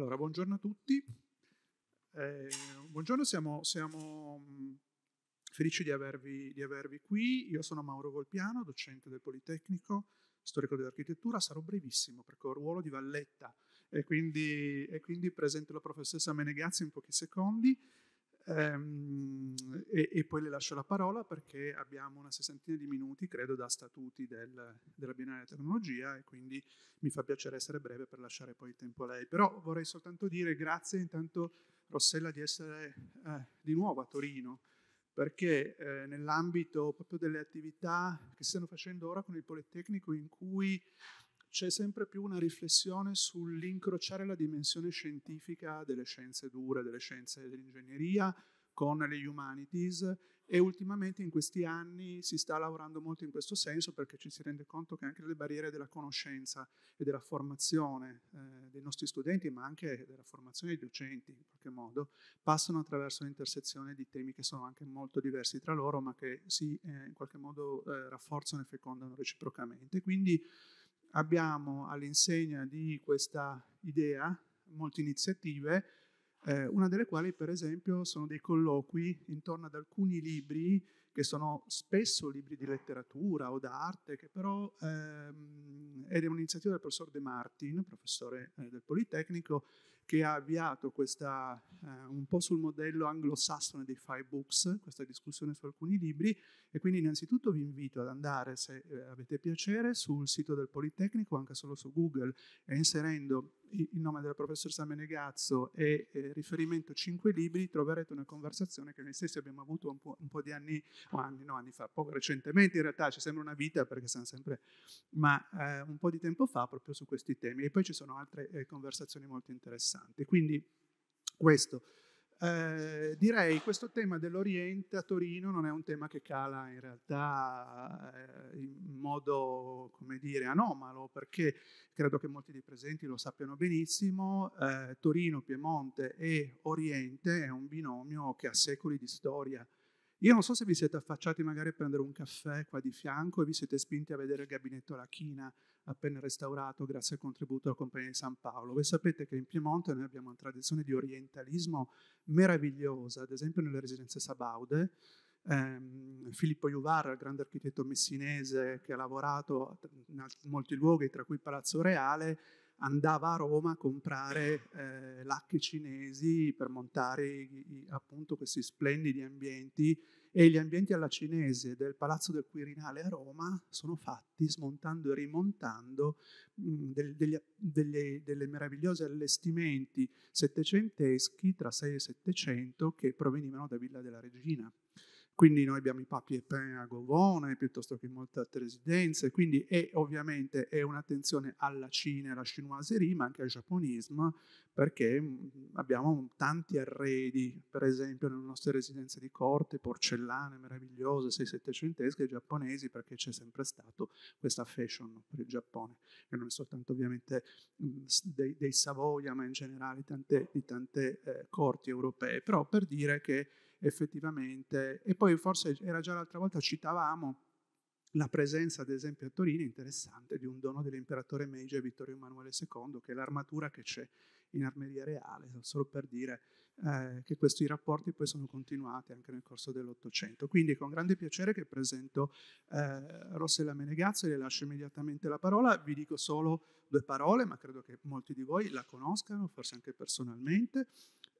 Allora, buongiorno a tutti. Eh, buongiorno, siamo, siamo mm, felici di avervi, di avervi, qui. Io sono Mauro Volpiano, docente del Politecnico, storico dell'architettura. Sarò brevissimo perché ho il ruolo di valletta e quindi, e quindi presento la professoressa Menegazzi in pochi secondi. Ehm, e, e, poi le lascio la parola perché abbiamo una sessantina di minuti, credo, da statuti del, della Biennale della Tecnologia e quindi mi fa piacere essere breve per lasciare poi il tempo a lei. Però vorrei soltanto dire grazie intanto Rossella di essere eh, di nuovo a Torino perché eh, nell'ambito proprio delle attività che si stanno facendo ora con il Politecnico in cui c'è sempre più una riflessione sull'incrociare la dimensione scientifica delle scienze dure, delle scienze dell'ingegneria con le humanities e ultimamente in questi anni si sta lavorando molto in questo senso perché ci si rende conto che anche le barriere della conoscenza e della formazione eh, dei nostri studenti, ma anche della formazione dei docenti in qualche modo, passano attraverso l'intersezione di temi che sono anche molto diversi tra loro, ma che si eh, in qualche modo eh, rafforzano e fecondano reciprocamente. Quindi abbiamo all'insegna di questa idea molte iniziative, eh, una delle quali per esempio sono dei colloqui intorno ad alcuni libri che sono spesso libri di letteratura o d'arte, che però ehm, è un'iniziativa del professor De Martin, professore eh, del Politecnico, che ha avviato questa, eh, un po' sul modello anglosassone dei Five Books, questa discussione su alcuni libri, e quindi innanzitutto vi invito ad andare, se eh, avete piacere, sul sito del Politecnico, anche solo su Google, e inserendo il nome della professoressa Menegazzo e eh, riferimento cinque libri, troverete una conversazione che noi stessi abbiamo avuto un po', un po di anni, o anni, no, anni fa, poco recentemente in realtà, ci sembra una vita perché siamo sempre, ma eh, un po' di tempo fa proprio su questi temi. E poi ci sono altre eh, conversazioni molto interessanti interessante. Quindi questo. Eh, direi che questo tema dell'Oriente a Torino non è un tema che cala in realtà eh, in modo, come dire, anomalo, perché credo che molti dei presenti lo sappiano benissimo, eh, Torino, Piemonte e Oriente è un binomio che ha secoli di storia io non so se vi siete affacciati magari a prendere un caffè qua di fianco e vi siete spinti a vedere il gabinetto La China appena restaurato grazie al contributo della Compagnia di San Paolo. Voi sapete che in Piemonte noi abbiamo una tradizione di orientalismo meravigliosa, ad esempio nelle residenze sabaude. Ehm, Filippo Iuvara, il grande architetto messinese che ha lavorato in molti luoghi, tra cui il Palazzo Reale, andava a Roma a comprare eh, lacche cinesi per montare appunto questi splendidi ambienti e gli ambienti alla cinese del Palazzo del Quirinale a Roma sono fatti smontando e rimontando mh, mm, del, degli, delle, delle meravigliose allestimenti settecenteschi tra 6 e 700 che provenivano da Villa della Regina. Quindi noi abbiamo i papi e a Govone, piuttosto che molte altre residenze, quindi è ovviamente è un'attenzione alla Cina, e alla chinoiserie, ma anche al giapponismo, perché mm, abbiamo tanti arredi, per esempio nelle nostre residenze di corte, porcellane meravigliose, 6-700esche giapponesi, perché c'è sempre stato questa fashion per il Giappone, che non è soltanto ovviamente mm, dei, dei Savoia, ma in generale tante, di tante eh, corti europee, però per dire che effettivamente, e poi forse era già l'altra volta, citavamo la presenza, ad esempio, a Torino, interessante, di un dono dell'imperatore Meiji Vittorio Emanuele II, che è l'armatura che c'è in Armeria Reale, solo per dire eh, che questi rapporti poi sono continuati anche nel corso dell'Ottocento. Quindi con grande piacere che presento eh, Rossella Menegazzo e le lascio immediatamente la parola. Vi dico solo due parole, ma credo che molti di voi la conoscano, forse anche personalmente.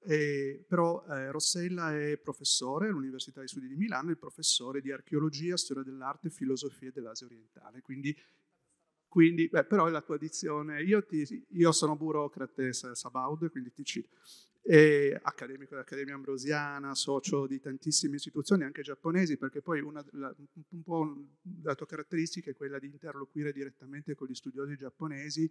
E, però eh, Rossella è professore all'Università dei Studi di Milano, è professore di archeologia, storia dell'arte filosofia dell'Asia orientale. Quindi, quindi beh, però è la tua dizione. Io, ti, io sono burocrate Sabaud, quindi ti cito. E accademico dell'Accademia Ambrosiana, socio di tantissime istituzioni, anche giapponesi, perché poi una, la, un po' la tua caratteristica è quella di interloquire direttamente con gli studiosi giapponesi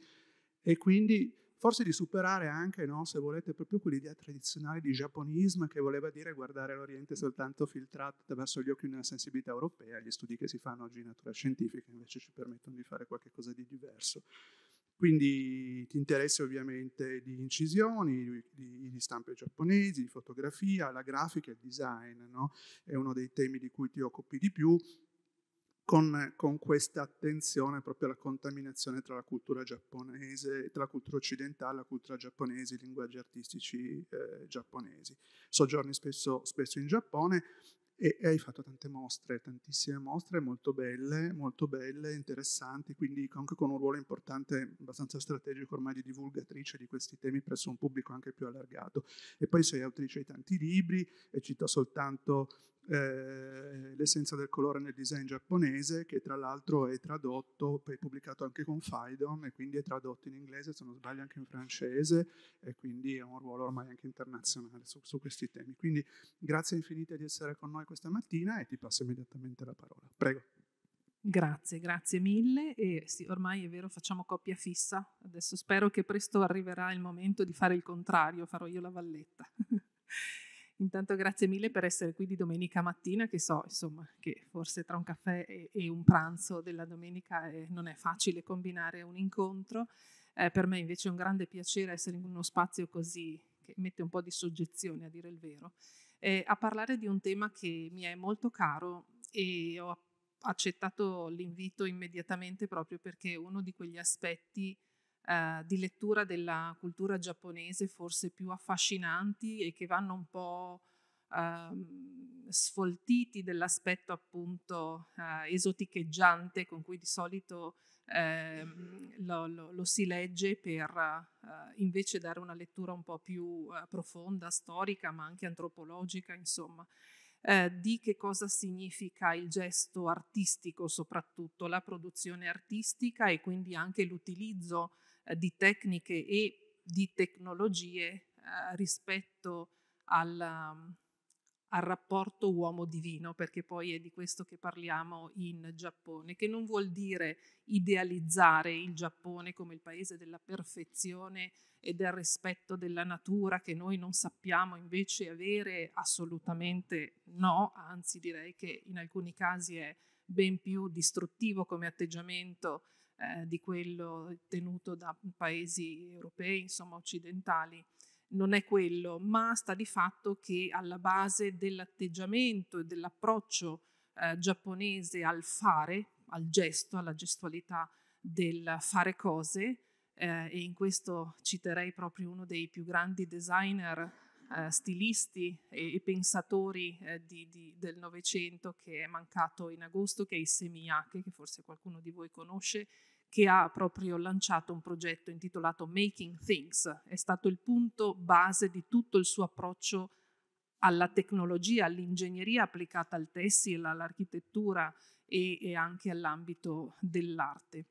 e quindi forse di superare anche, no, se volete, proprio quell'idea tradizionale di giapponismo che voleva dire guardare l'Oriente soltanto filtrato attraverso gli occhi di una sensibilità europea, gli studi che si fanno oggi in natura scientifica invece ci permettono di fare qualcosa di diverso. Quindi ti interessi ovviamente di incisioni, di, di, di, stampe giapponesi, di fotografia, la grafica, il design, no? è uno dei temi di cui ti occupi di più, con, con, questa attenzione proprio alla contaminazione tra la cultura giapponese, tra la cultura occidentale, la cultura giapponese, i linguaggi artistici eh, giapponesi. Soggiorni spesso, spesso in Giappone e, e, hai fatto tante mostre, tantissime mostre molto belle, molto belle, interessanti, quindi anche con un ruolo importante, abbastanza strategico ormai di divulgatrice di questi temi presso un pubblico anche più allargato. E poi sei autrice di tanti libri, e cito soltanto eh, l'essenza del colore nel design giapponese, che tra l'altro è tradotto, poi pubblicato anche con Faidom, e quindi è tradotto in inglese, se non sbaglio anche in francese, e quindi ha un ruolo ormai anche internazionale su, su questi temi. Quindi grazie infinite di essere con noi questa mattina e ti passo immediatamente la parola. Prego. Grazie, grazie mille. E sì, ormai è vero, facciamo coppia fissa. Adesso spero che presto arriverà il momento di fare il contrario, farò io la valletta. Intanto grazie mille per essere qui di domenica mattina, che so insomma, che forse tra un caffè e, e un pranzo della domenica eh, non è facile combinare un incontro. Eh, per me invece è un grande piacere essere in uno spazio così che mette un po' di soggezione, a dire il vero, eh, a parlare di un tema che mi è molto caro e ho accettato l'invito immediatamente proprio perché uno di quegli aspetti eh, di lettura della cultura giapponese forse più affascinanti e che vanno un po' eh, sfoltiti dell'aspetto appunto eh, esoticheggiante con cui di solito ehm, lo, lo, lo, si legge per eh, invece dare una lettura un po' più eh, profonda, storica ma anche antropologica insomma. Eh, di che cosa significa il gesto artistico soprattutto, la produzione artistica e quindi anche l'utilizzo eh, di tecniche e di tecnologie eh, rispetto al, mm, al rapporto uomo-divino, perché poi è di questo che parliamo in Giappone, che non vuol dire idealizzare il Giappone come il paese della perfezione e del rispetto della natura che noi non sappiamo invece avere, assolutamente no, anzi direi che in alcuni casi è ben più distruttivo come atteggiamento eh, di quello tenuto da paesi europei, insomma occidentali. Non è quello, ma sta di fatto che alla base dell'atteggiamento e dell'approccio eh, giapponese al fare, al gesto, alla gestualità del fare cose, eh, e in questo citerei proprio uno dei più grandi designer Uh, stilisti e, e pensatori uh, di, di, del Novecento che è mancato in agosto, che è Issey Miyake, che forse qualcuno di voi conosce, che ha proprio lanciato un progetto intitolato Making Things. È stato il punto base di tutto il suo approccio alla tecnologia, all'ingegneria applicata al tessile, all'architettura e, e anche all'ambito dell'arte.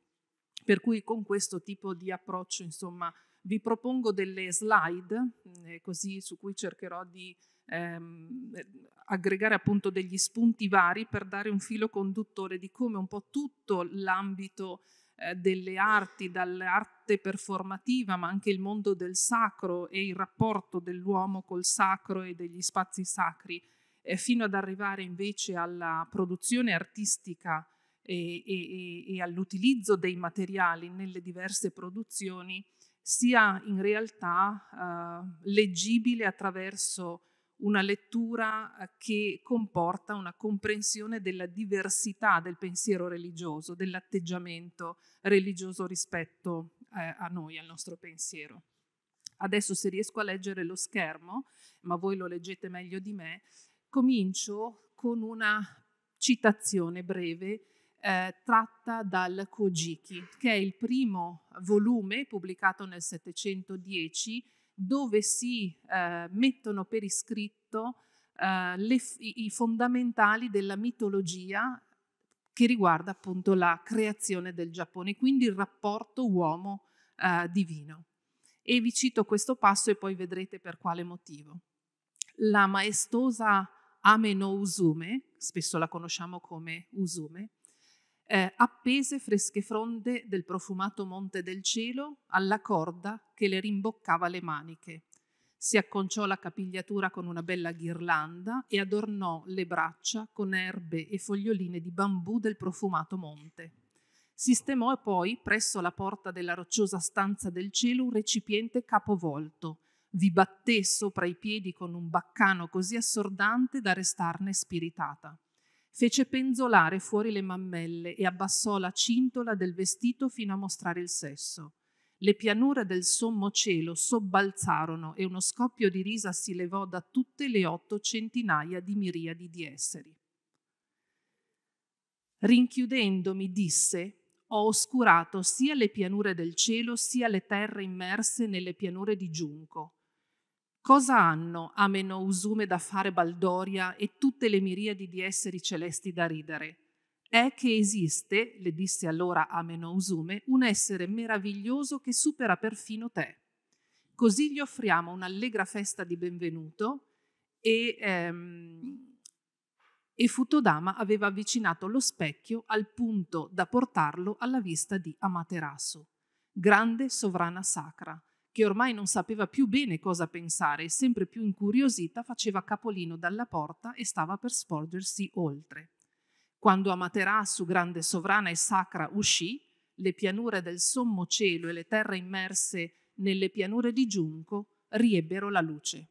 Per cui con questo tipo di approccio, insomma, vi propongo delle slide, eh, così su cui cercherò di ehm, aggregare appunto degli spunti vari per dare un filo conduttore di come un po' tutto l'ambito eh, delle arti, dall'arte performativa, ma anche il mondo del sacro e il rapporto dell'uomo col sacro e degli spazi sacri, eh, fino ad arrivare invece alla produzione artistica e, e, e all'utilizzo dei materiali nelle diverse produzioni, sia in realtà eh, leggibile attraverso una lettura eh, che comporta una comprensione della diversità del pensiero religioso, dell'atteggiamento religioso rispetto eh, a noi, al nostro pensiero. Adesso se riesco a leggere lo schermo, ma voi lo leggete meglio di me, comincio con una citazione breve eh, tratta dal Kojiki, che è il primo volume pubblicato nel 710 dove si eh, mettono per iscritto eh, le, i fondamentali della mitologia che riguarda appunto la creazione del Giappone, quindi il rapporto uomo-divino. Eh, e vi cito questo passo e poi vedrete per quale motivo. La maestosa Ame no Usume, spesso la conosciamo come Usume, eh, appese fresche fronde del profumato monte del cielo alla corda che le rimboccava le maniche. Si acconciò la capigliatura con una bella ghirlanda e adornò le braccia con erbe e foglioline di bambù del profumato monte. Sistemò poi presso la porta della rocciosa stanza del cielo un recipiente capovolto, vi batté sopra i piedi con un baccano così assordante da restarne spiritata fece penzolare fuori le mammelle e abbassò la cintola del vestito fino a mostrare il sesso. Le pianure del sommo cielo sobbalzarono e uno scoppio di risa si levò da tutte le otto centinaia di miriadi di esseri. Rinchiudendomi disse, ho oscurato sia le pianure del cielo sia le terre immerse nelle pianure di giunco Cosa hanno Ameno Usume da fare Baldoria e tutte le miriadi di esseri celesti da ridere? È che esiste, le disse allora Ameno Usume, un essere meraviglioso che supera perfino te. Così gli offriamo un'allegra festa di benvenuto e, ehm, e Futodama aveva avvicinato lo specchio al punto da portarlo alla vista di Amaterasu, grande sovrana sacra che ormai non sapeva più bene cosa pensare e sempre più incuriosita faceva capolino dalla porta e stava per sporgersi oltre. Quando Amaterasu, grande sovrana e sacra, uscì, le pianure del sommo cielo e le terre immerse nelle pianure di Giunco riebbero la luce.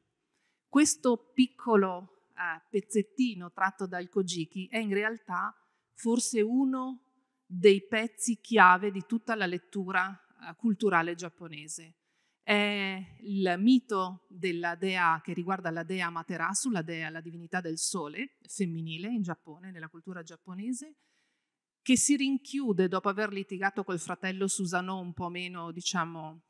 Questo piccolo eh, pezzettino tratto dal Kojiki è in realtà forse uno dei pezzi chiave di tutta la lettura eh, culturale giapponese è il mito della dea che riguarda la dea Materasu, la dea, la divinità del sole femminile in Giappone, nella cultura giapponese, che si rinchiude dopo aver litigato col fratello Susanoo un po' meno, diciamo,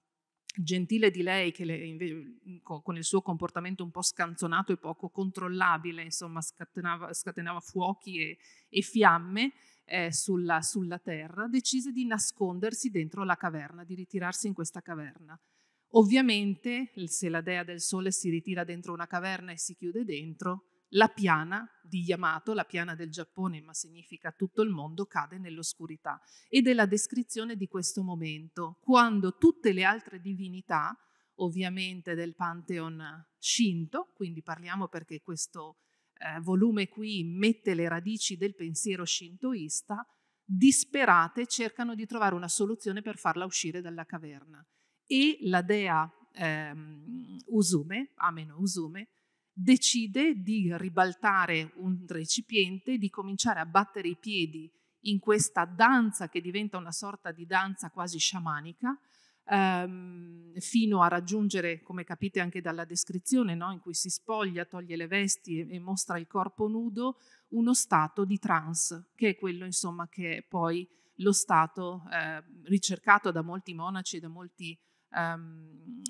gentile di lei, che le, con il suo comportamento un po' scanzonato e poco controllabile, insomma, scatenava, scatenava fuochi e, e fiamme eh, sulla, sulla terra, decise di nascondersi dentro la caverna, di ritirarsi in questa caverna. Ovviamente, se la dea del sole si ritira dentro una caverna e si chiude dentro, la piana di Yamato, la piana del Giappone, ma significa tutto il mondo, cade nell'oscurità. Ed è la descrizione di questo momento, quando tutte le altre divinità, ovviamente del Pantheon Shinto, quindi parliamo perché questo eh, volume qui mette le radici del pensiero shintoista, disperate cercano di trovare una soluzione per farla uscire dalla caverna e la dea ehm, Usume, Ameno Usume, decide di ribaltare un recipiente, di cominciare a battere i piedi in questa danza che diventa una sorta di danza quasi sciamanica, ehm, fino a raggiungere, come capite anche dalla descrizione, no? in cui si spoglia, toglie le vesti e, e, mostra il corpo nudo, uno stato di trance, che è quello insomma che è poi lo stato eh, ricercato da molti monaci e da molti um,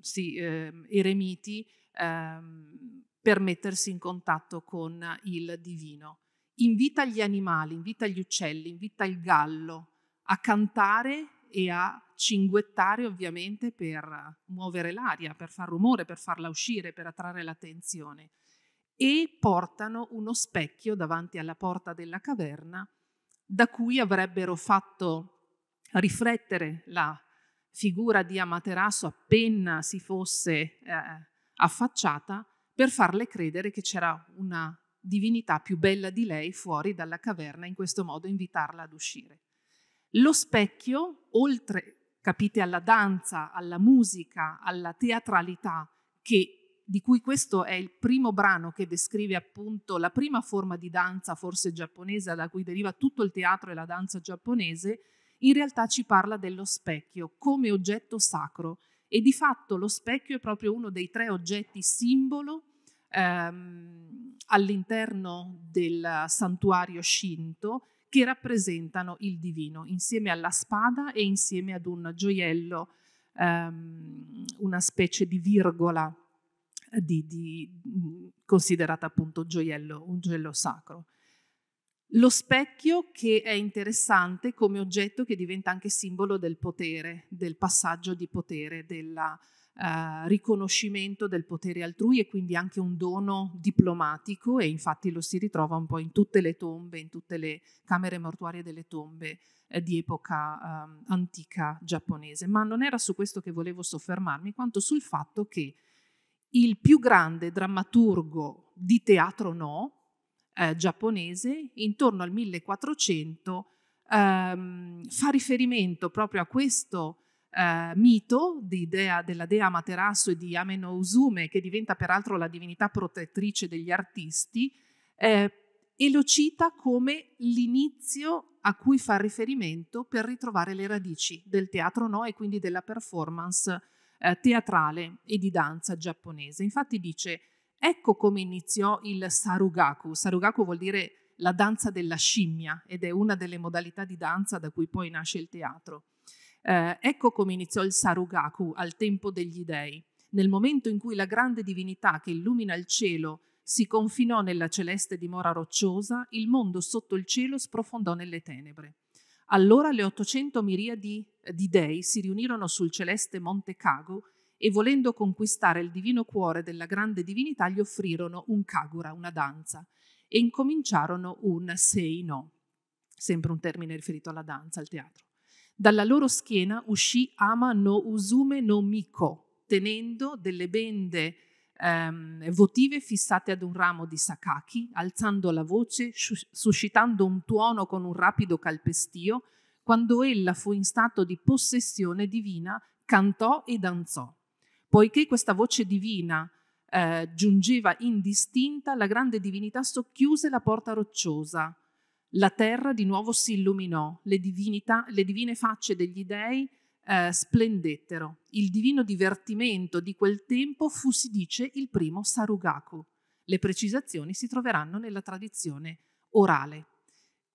sì, eh, eremiti ehm, per mettersi in contatto con il divino. Invita gli animali, invita gli uccelli, invita il gallo a cantare e a cinguettare ovviamente per muovere l'aria, per far rumore, per farla uscire, per attrarre l'attenzione. E portano uno specchio davanti alla porta della caverna da cui avrebbero fatto riflettere la figura di Amaterasu appena si fosse eh, affacciata per farle credere che c'era una divinità più bella di lei fuori dalla caverna, in questo modo invitarla ad uscire. Lo specchio, oltre, capite, alla danza, alla musica, alla teatralità, che, di cui questo è il primo brano che descrive appunto la prima forma di danza, forse giapponese, da cui deriva tutto il teatro e la danza giapponese, in realtà ci parla dello specchio come oggetto sacro e di fatto lo specchio è proprio uno dei tre oggetti simbolo ehm, all'interno del santuario shinto che rappresentano il divino, insieme alla spada e insieme ad un gioiello, ehm, una specie di virgola di, di, considerata appunto gioiello, un gioiello sacro. Lo specchio che è interessante come oggetto che diventa anche simbolo del potere, del passaggio di potere, del uh, eh, riconoscimento del potere altrui e quindi anche un dono diplomatico e infatti lo si ritrova un po' in tutte le tombe, in tutte le camere mortuarie delle tombe eh, di epoca um, antica giapponese. Ma non era su questo che volevo soffermarmi, quanto sul fatto che il più grande drammaturgo di teatro no, eh, giapponese, intorno al 1400, ehm, fa riferimento proprio a questo eh, mito di dea, della dea Materasso e di Ameno Usume, che diventa peraltro la divinità protettrice degli artisti, eh, e lo cita come l'inizio a cui fa riferimento per ritrovare le radici del teatro no e quindi della performance eh, teatrale e di danza giapponese. Infatti dice Ecco come iniziò il Sarugaku. Sarugaku vuol dire la danza della scimmia ed è una delle modalità di danza da cui poi nasce il teatro. Eh, ecco come iniziò il Sarugaku al tempo degli dei, nel momento in cui la grande divinità che illumina il cielo si confinò nella celeste dimora rocciosa, il mondo sotto il cielo sprofondò nelle tenebre. Allora le 800 miriadi di dei si riunirono sul celeste Monte Cago e volendo conquistare il divino cuore della grande divinità gli offrirono un kagura, una danza, e incominciarono un seino, sempre un termine riferito alla danza, al teatro. Dalla loro schiena uscì Ama no Usume no Miko, tenendo delle bende ehm, votive fissate ad un ramo di sakaki, alzando la voce, suscitando un tuono con un rapido calpestio, quando ella fu in stato di possessione divina, cantò e danzò. Poiché questa voce divina eh, giungeva indistinta, la grande divinità socchiuse la porta rocciosa. La terra di nuovo si illuminò, le, divinità, le divine facce degli dei eh, splendettero. Il divino divertimento di quel tempo fu, si dice, il primo Sarugaku. Le precisazioni si troveranno nella tradizione orale.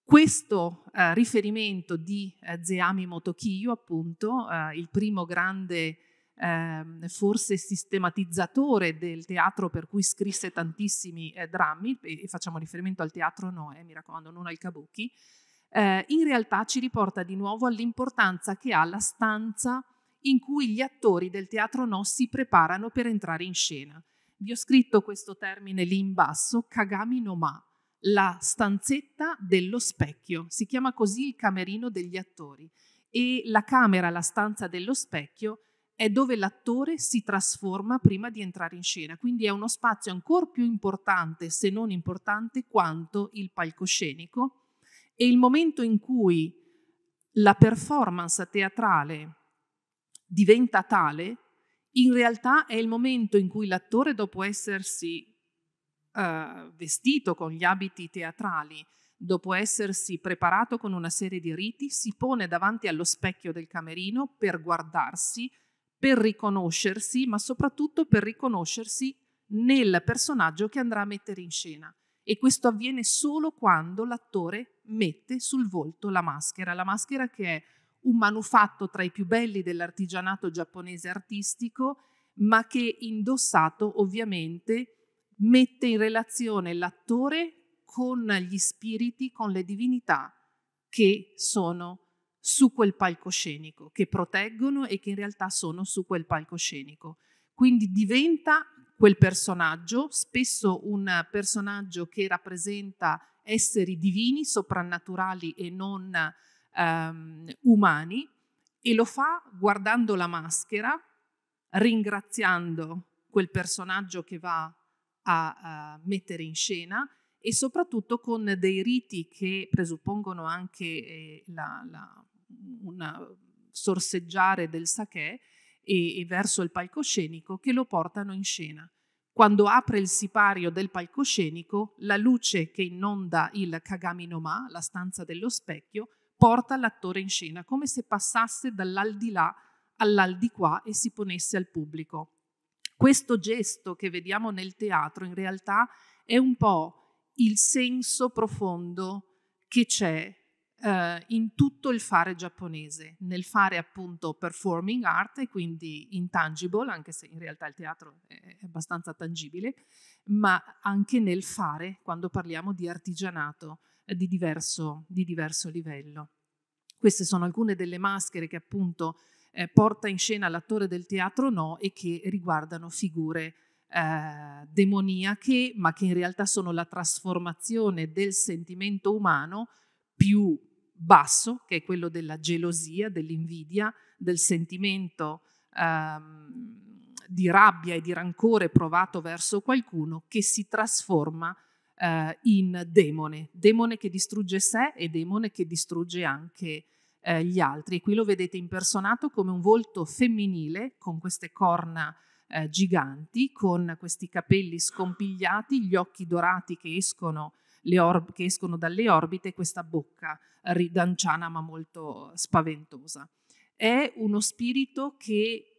Questo eh, riferimento di eh, Zeami Motokiyo, appunto, eh, il primo grande ehm, forse sistematizzatore del teatro per cui scrisse tantissimi eh, drammi, e facciamo riferimento al teatro Noè, eh, mi raccomando, non al Kabuki, eh, in realtà ci riporta di nuovo all'importanza che ha la stanza in cui gli attori del teatro No si preparano per entrare in scena. Vi ho scritto questo termine lì in basso, Kagami no Ma, la stanzetta dello specchio. Si chiama così il camerino degli attori. E la camera, la stanza dello specchio, è dove l'attore si trasforma prima di entrare in scena, quindi è uno spazio ancora più importante, se non importante, quanto il palcoscenico e il momento in cui la performance teatrale diventa tale, in realtà è il momento in cui l'attore, dopo essersi eh, vestito con gli abiti teatrali, dopo essersi preparato con una serie di riti, si pone davanti allo specchio del camerino per guardarsi per riconoscersi, ma soprattutto per riconoscersi nel personaggio che andrà a mettere in scena. E questo avviene solo quando l'attore mette sul volto la maschera, la maschera che è un manufatto tra i più belli dell'artigianato giapponese artistico, ma che indossato ovviamente mette in relazione l'attore con gli spiriti, con le divinità che sono su quel palcoscenico, che proteggono e che in realtà sono su quel palcoscenico. Quindi diventa quel personaggio, spesso un personaggio che rappresenta esseri divini, soprannaturali e non ehm, umani, e lo fa guardando la maschera, ringraziando quel personaggio che va a, a mettere in scena e soprattutto con dei riti che presuppongono anche eh, la, la, un uhm, sorseggiare del sakè e, e verso il palcoscenico che lo portano in scena. Quando apre il sipario del palcoscenico, la luce che inonda il Kagami no Ma, la stanza dello specchio, porta l'attore in scena, come se passasse dall'aldilà all'aldiquà e si ponesse al pubblico. Questo gesto che vediamo nel teatro in realtà è un po' il senso profondo che c'è eh, in tutto il fare giapponese, nel fare appunto performing art e quindi intangible, anche se in realtà il teatro è abbastanza tangibile, ma anche nel fare quando parliamo di artigianato eh, di, diverso, di diverso livello. Queste sono alcune delle maschere che appunto eh, porta in scena l'attore del teatro no e che riguardano figure eh, demoniache, ma che in realtà sono la trasformazione del sentimento umano più basso, che è quello della gelosia, dell'invidia, del sentimento ehm, di rabbia e di rancore provato verso qualcuno che si trasforma eh, in demone, demone che distrugge sé e demone che distrugge anche eh, gli altri. E qui lo vedete impersonato come un volto femminile con queste corna eh, giganti, con questi capelli scompigliati, gli occhi dorati che escono or- che escono dalle orbite, questa bocca ridanciana ma molto spaventosa. È uno spirito che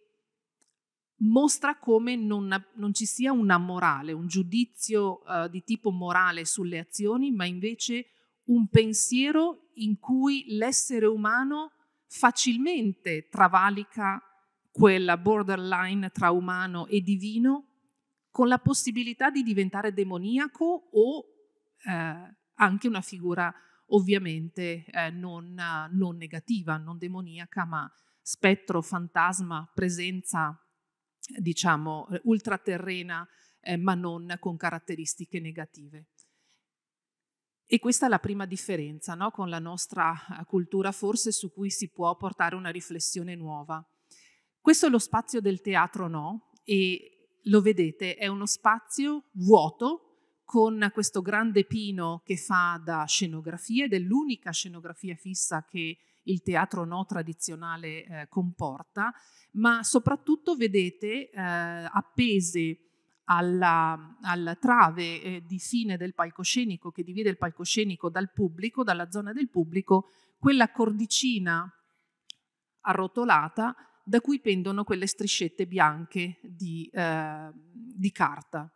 mostra come non, non ci sia una morale, un giudizio uh, di tipo morale sulle azioni, ma invece un pensiero in cui l'essere umano facilmente travalica quella borderline tra umano e divino con la possibilità di diventare demoniaco o eh, anche una figura ovviamente eh, non, eh, non, negativa, non demoniaca, ma spettro, fantasma, presenza, diciamo, eh, ultraterrena, eh, ma non con caratteristiche negative. E questa è la prima differenza no? con la nostra eh, cultura, forse su cui si può portare una riflessione nuova. Questo è lo spazio del teatro no, e lo vedete, è uno spazio vuoto, con questo grande pino che fa da scenografia ed è l'unica scenografia fissa che il teatro no tradizionale eh, comporta, ma soprattutto vedete eh, appese alla, alla trave eh, di fine del palcoscenico che divide il palcoscenico dal pubblico, dalla zona del pubblico, quella cordicina arrotolata da cui pendono quelle striscette bianche di, eh, di carta.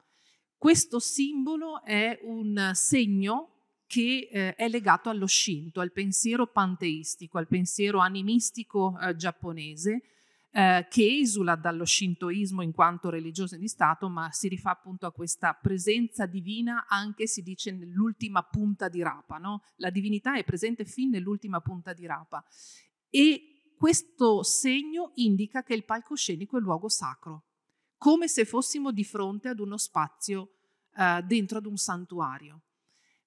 Questo simbolo è un segno che eh, è legato allo Shinto, al pensiero panteistico, al pensiero animistico eh, giapponese, eh, che esula dallo Shintoismo in quanto religioso di Stato, ma si rifà appunto a questa presenza divina anche, si dice, nell'ultima punta di rapa. No? La divinità è presente fin nell'ultima punta di rapa. E questo segno indica che il palcoscenico è luogo sacro, come se fossimo di fronte ad uno spazio eh, dentro ad un santuario.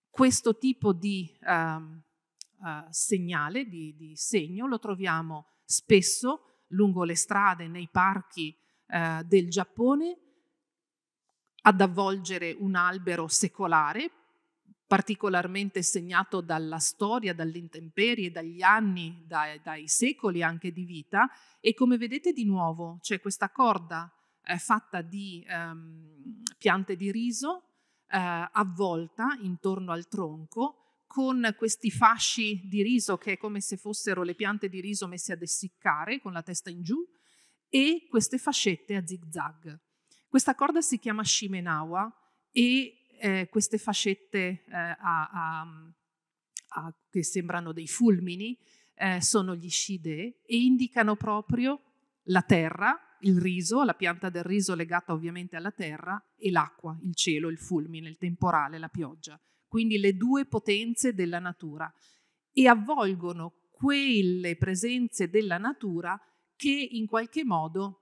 Questo tipo di eh, eh, segnale, di, di, segno, lo troviamo spesso lungo le strade, nei parchi eh, del Giappone, ad avvolgere un albero secolare, particolarmente segnato dalla storia, dalle intemperie, dagli anni, dai, dai secoli anche di vita. E come vedete di nuovo c'è questa corda eh, fatta di ehm, piante di riso eh, avvolta intorno al tronco con questi fasci di riso che è come se fossero le piante di riso messe ad essiccare con la testa in giù e queste fascette a zigzag. Questa corda si chiama Shimenawa e eh, queste fascette eh, a, a, a, che sembrano dei fulmini eh, sono gli Shide e indicano proprio la terra il riso, la pianta del riso legata ovviamente alla terra, e l'acqua, il cielo, il fulmine, il temporale, la pioggia. Quindi le due potenze della natura. E avvolgono quelle presenze della natura che in qualche modo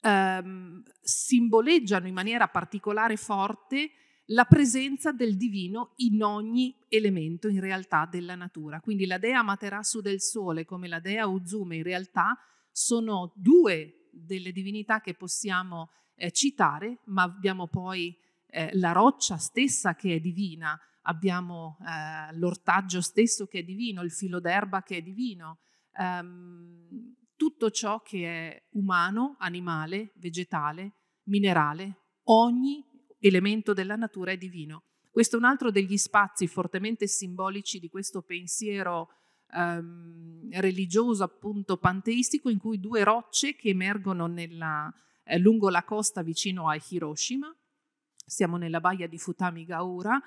ehm, simboleggiano in maniera particolare forte la presenza del divino in ogni elemento in realtà della natura. Quindi la dea Materasu del sole come la dea Uzume in realtà sono due delle divinità che possiamo eh, citare, ma abbiamo poi eh, la roccia stessa che è divina, abbiamo eh, l'ortaggio stesso che è divino, il filo d'erba che è divino, ehm, tutto ciò che è umano, animale, vegetale, minerale, ogni elemento della natura è divino. Questo è un altro degli spazi fortemente simbolici di questo pensiero ehm, religioso appunto panteistico in cui due rocce che emergono nella, eh, lungo la costa vicino a Hiroshima, siamo nella baia di Futamigaura,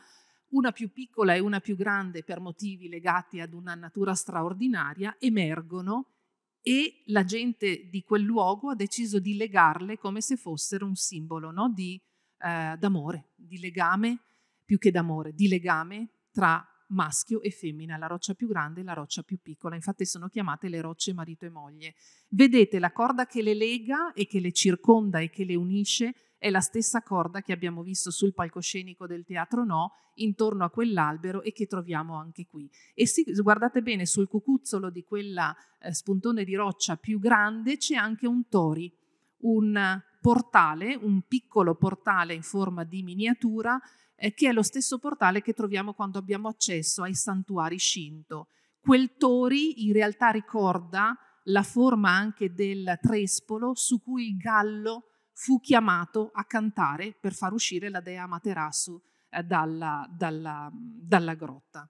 una più piccola e una più grande per motivi legati ad una natura straordinaria, emergono e la gente di quel luogo ha deciso di legarle come se fossero un simbolo no? di, eh, d'amore, di legame, più che d'amore, di legame tra maschio e femmina, la roccia più grande e la roccia più piccola, infatti sono chiamate le rocce marito e moglie. Vedete, la corda che le lega e che le circonda e che le unisce è la stessa corda che abbiamo visto sul palcoscenico del teatro No, intorno a quell'albero e che troviamo anche qui. E sì, guardate bene, sul cucuzzolo di quella eh, spuntone di roccia più grande c'è anche un tori, un portale, un piccolo portale in forma di miniatura, eh, che è lo stesso portale che troviamo quando abbiamo accesso ai santuari shinto. Quel tori in realtà ricorda la forma anche del trespolo su cui il gallo fu chiamato a cantare per far uscire la dea Materasu eh, dalla, dalla, dalla grotta.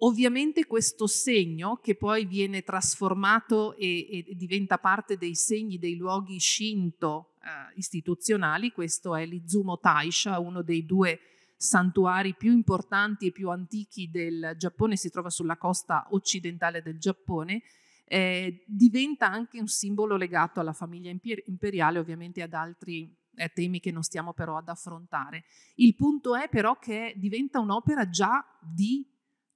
Ovviamente questo segno, che poi viene trasformato e, e diventa parte dei segni dei luoghi shinto eh, istituzionali, questo è l'Izumo Taisha, uno dei due santuari più importanti e più antichi del Giappone, si trova sulla costa occidentale del Giappone, eh, diventa anche un simbolo legato alla famiglia imperiale, ovviamente ad altri eh, temi che non stiamo però ad affrontare. Il punto è però che diventa un'opera già di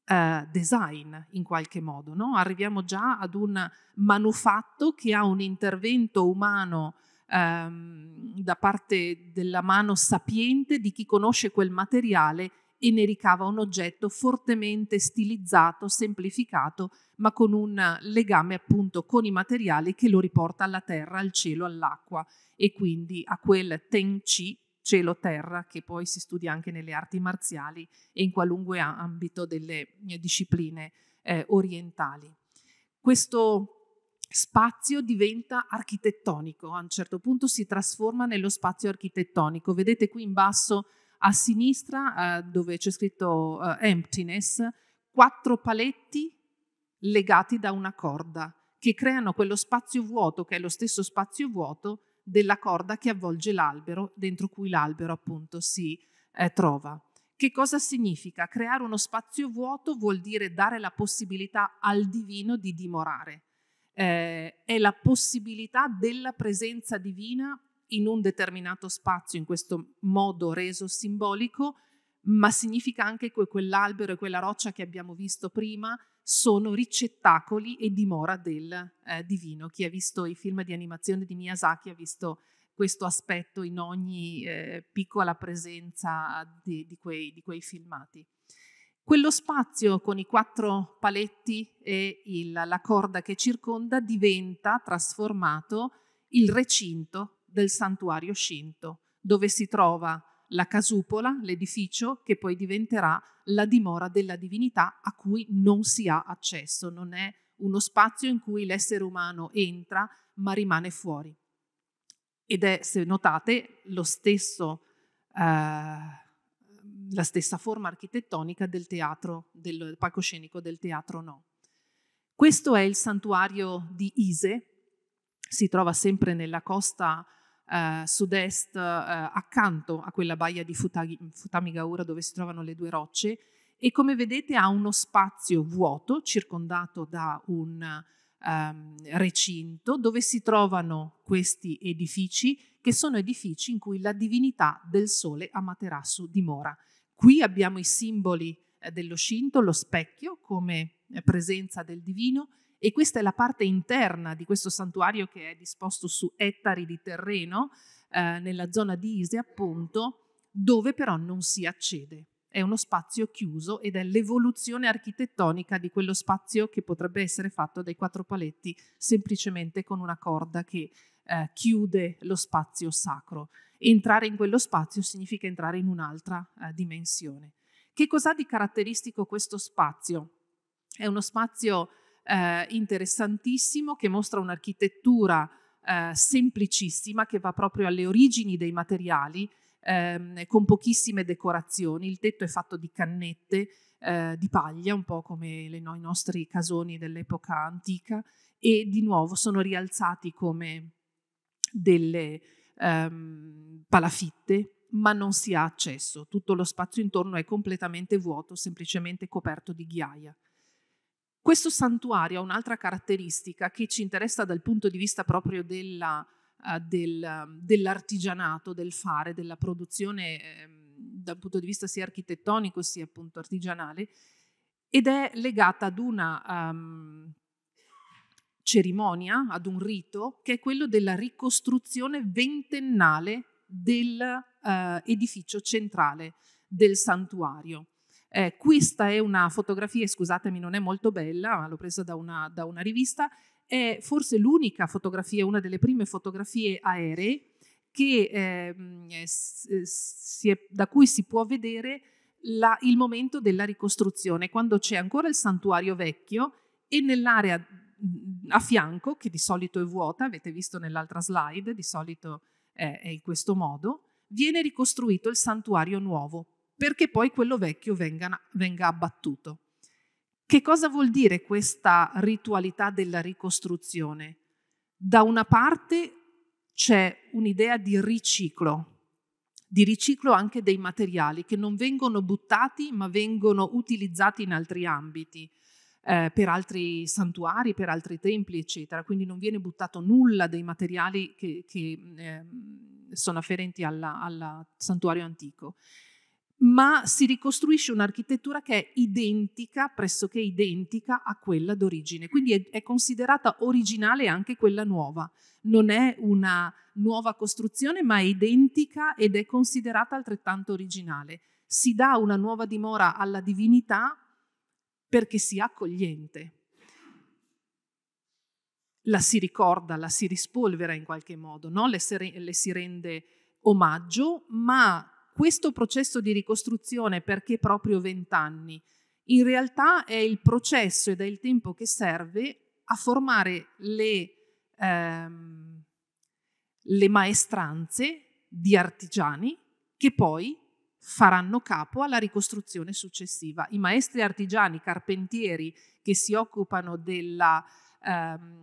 eh, design in qualche modo. No? Arriviamo già ad un manufatto che ha un intervento umano ehm, da parte della mano sapiente di chi conosce quel materiale e ne ricava un oggetto fortemente stilizzato, semplificato, ma con un legame appunto con i materiali che lo riporta alla terra, al cielo, all'acqua e quindi a quel Ten Chi cielo-terra che poi si studia anche nelle arti marziali e in qualunque ambito delle eh, discipline eh, orientali. Questo spazio diventa architettonico, a un certo punto si trasforma nello spazio architettonico. Vedete qui in basso a sinistra eh, dove c'è scritto eh, emptiness, quattro paletti legati da una corda che creano quello spazio vuoto che è lo stesso spazio vuoto della corda che avvolge l'albero, dentro cui l'albero appunto si eh, trova. Che cosa significa? Creare uno spazio vuoto vuol dire dare la possibilità al divino di dimorare. Eh, è la possibilità della presenza divina in un determinato spazio, in questo modo reso simbolico, ma significa anche che quell'albero e quella roccia che abbiamo visto prima sono ricettacoli e dimora del eh, divino. Chi ha visto i film di animazione di Miyazaki ha visto questo aspetto in ogni eh, piccola presenza di, di, quei, di, quei, filmati. Quello spazio con i quattro paletti e il, la corda che circonda diventa trasformato il recinto del santuario Shinto, dove si trova la casupola, l'edificio che poi diventerà la dimora della divinità a cui non si ha accesso, non è uno spazio in cui l'essere umano entra ma rimane fuori. Ed è, se notate, lo stesso, eh, la stessa forma architettonica del teatro, del palcoscenico del teatro no. Questo è il santuario di Ise, si trova sempre nella costa eh, sud-est eh, accanto a quella baia di Futagi, Futamigaura dove si trovano le due rocce e come vedete ha uno spazio vuoto circondato da un ehm, recinto dove si trovano questi edifici che sono edifici in cui la divinità del sole Amaterasu dimora. Qui abbiamo i simboli eh, dello Shinto, lo specchio come eh, presenza del divino, e questa è la parte interna di questo santuario che è disposto su ettari di terreno eh, nella zona di Ise appunto, dove però non si accede. È uno spazio chiuso ed è l'evoluzione architettonica di quello spazio che potrebbe essere fatto dai quattro paletti semplicemente con una corda che eh, chiude lo spazio sacro. Entrare in quello spazio significa entrare in un'altra eh, dimensione. Che cos'ha di caratteristico questo spazio? È uno spazio eh, interessantissimo che mostra un'architettura eh, semplicissima che va proprio alle origini dei materiali ehm, con pochissime decorazioni. Il tetto è fatto di cannette, eh, di paglia, un po' come le, no, i nostri casoni dell'epoca antica e di nuovo sono rialzati come delle ehm, palafitte ma non si ha accesso, tutto lo spazio intorno è completamente vuoto, semplicemente coperto di ghiaia. Questo santuario ha un'altra caratteristica che ci interessa dal punto di vista proprio della, uh, del, ehm, dell'artigianato, del fare, della produzione eh, dal punto di vista sia architettonico sia appunto artigianale, ed è legata ad una um, cerimonia, ad un rito, che è quello della ricostruzione ventennale dell'edificio eh, uh, centrale del santuario. Eh, questa è una fotografia, scusatemi, non è molto bella, ma l'ho presa da una, da una rivista, è forse l'unica fotografia, una delle prime fotografie aeree che, eh, si è, da cui si può vedere la, il momento della ricostruzione, quando c'è ancora il santuario vecchio e nell'area a fianco, che di solito è vuota, avete visto nell'altra slide, di solito è, è in questo modo, viene ricostruito il santuario nuovo, perché poi quello vecchio venga, venga abbattuto. Che cosa vuol dire questa ritualità della ricostruzione? Da una parte c'è un'idea di riciclo, di riciclo anche dei materiali che non vengono buttati ma vengono utilizzati in altri ambiti, eh, per altri santuari, per altri templi, eccetera. Quindi non viene buttato nulla dei materiali che, che eh, sono afferenti al santuario antico ma si ricostruisce un'architettura che è identica, pressoché identica a quella d'origine. Quindi è, è, considerata originale anche quella nuova. Non è una nuova costruzione, ma è identica ed è considerata altrettanto originale. Si dà una nuova dimora alla divinità perché sia accogliente. La si ricorda, la si rispolvera in qualche modo, no? le, si, re, le si rende omaggio, ma questo processo di ricostruzione, perché proprio 20 anni? In realtà è il processo ed è il tempo che serve a formare le, ehm, le maestranze di artigiani che poi faranno capo alla ricostruzione successiva. I maestri artigiani, carpentieri che si occupano della ehm,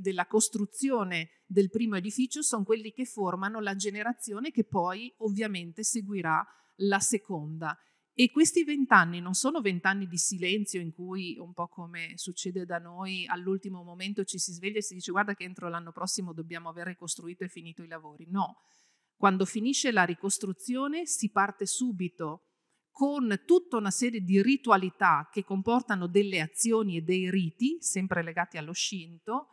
della costruzione del primo edificio sono quelli che formano la generazione che poi ovviamente seguirà la seconda. E questi vent'anni non sono vent'anni di silenzio in cui, un po' come succede da noi, all'ultimo momento ci si sveglia e si dice guarda che entro l'anno prossimo dobbiamo aver ricostruito e finito i lavori. No, quando finisce la ricostruzione si parte subito con tutta una serie di ritualità che comportano delle azioni e dei riti, sempre legati allo Shinto,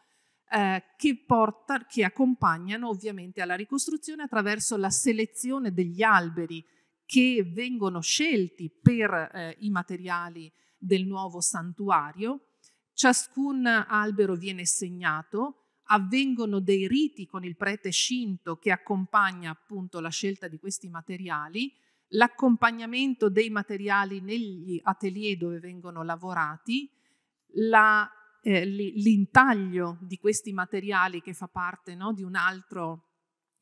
eh, che, porta, che accompagnano ovviamente alla ricostruzione attraverso la selezione degli alberi che vengono scelti per eh, i materiali del nuovo santuario. Ciascun albero viene segnato, avvengono dei riti con il prete scinto che accompagna appunto la scelta di questi materiali l'accompagnamento dei materiali negli atelier dove vengono lavorati, la, eh, l'intaglio di questi materiali che fa parte no, di un altro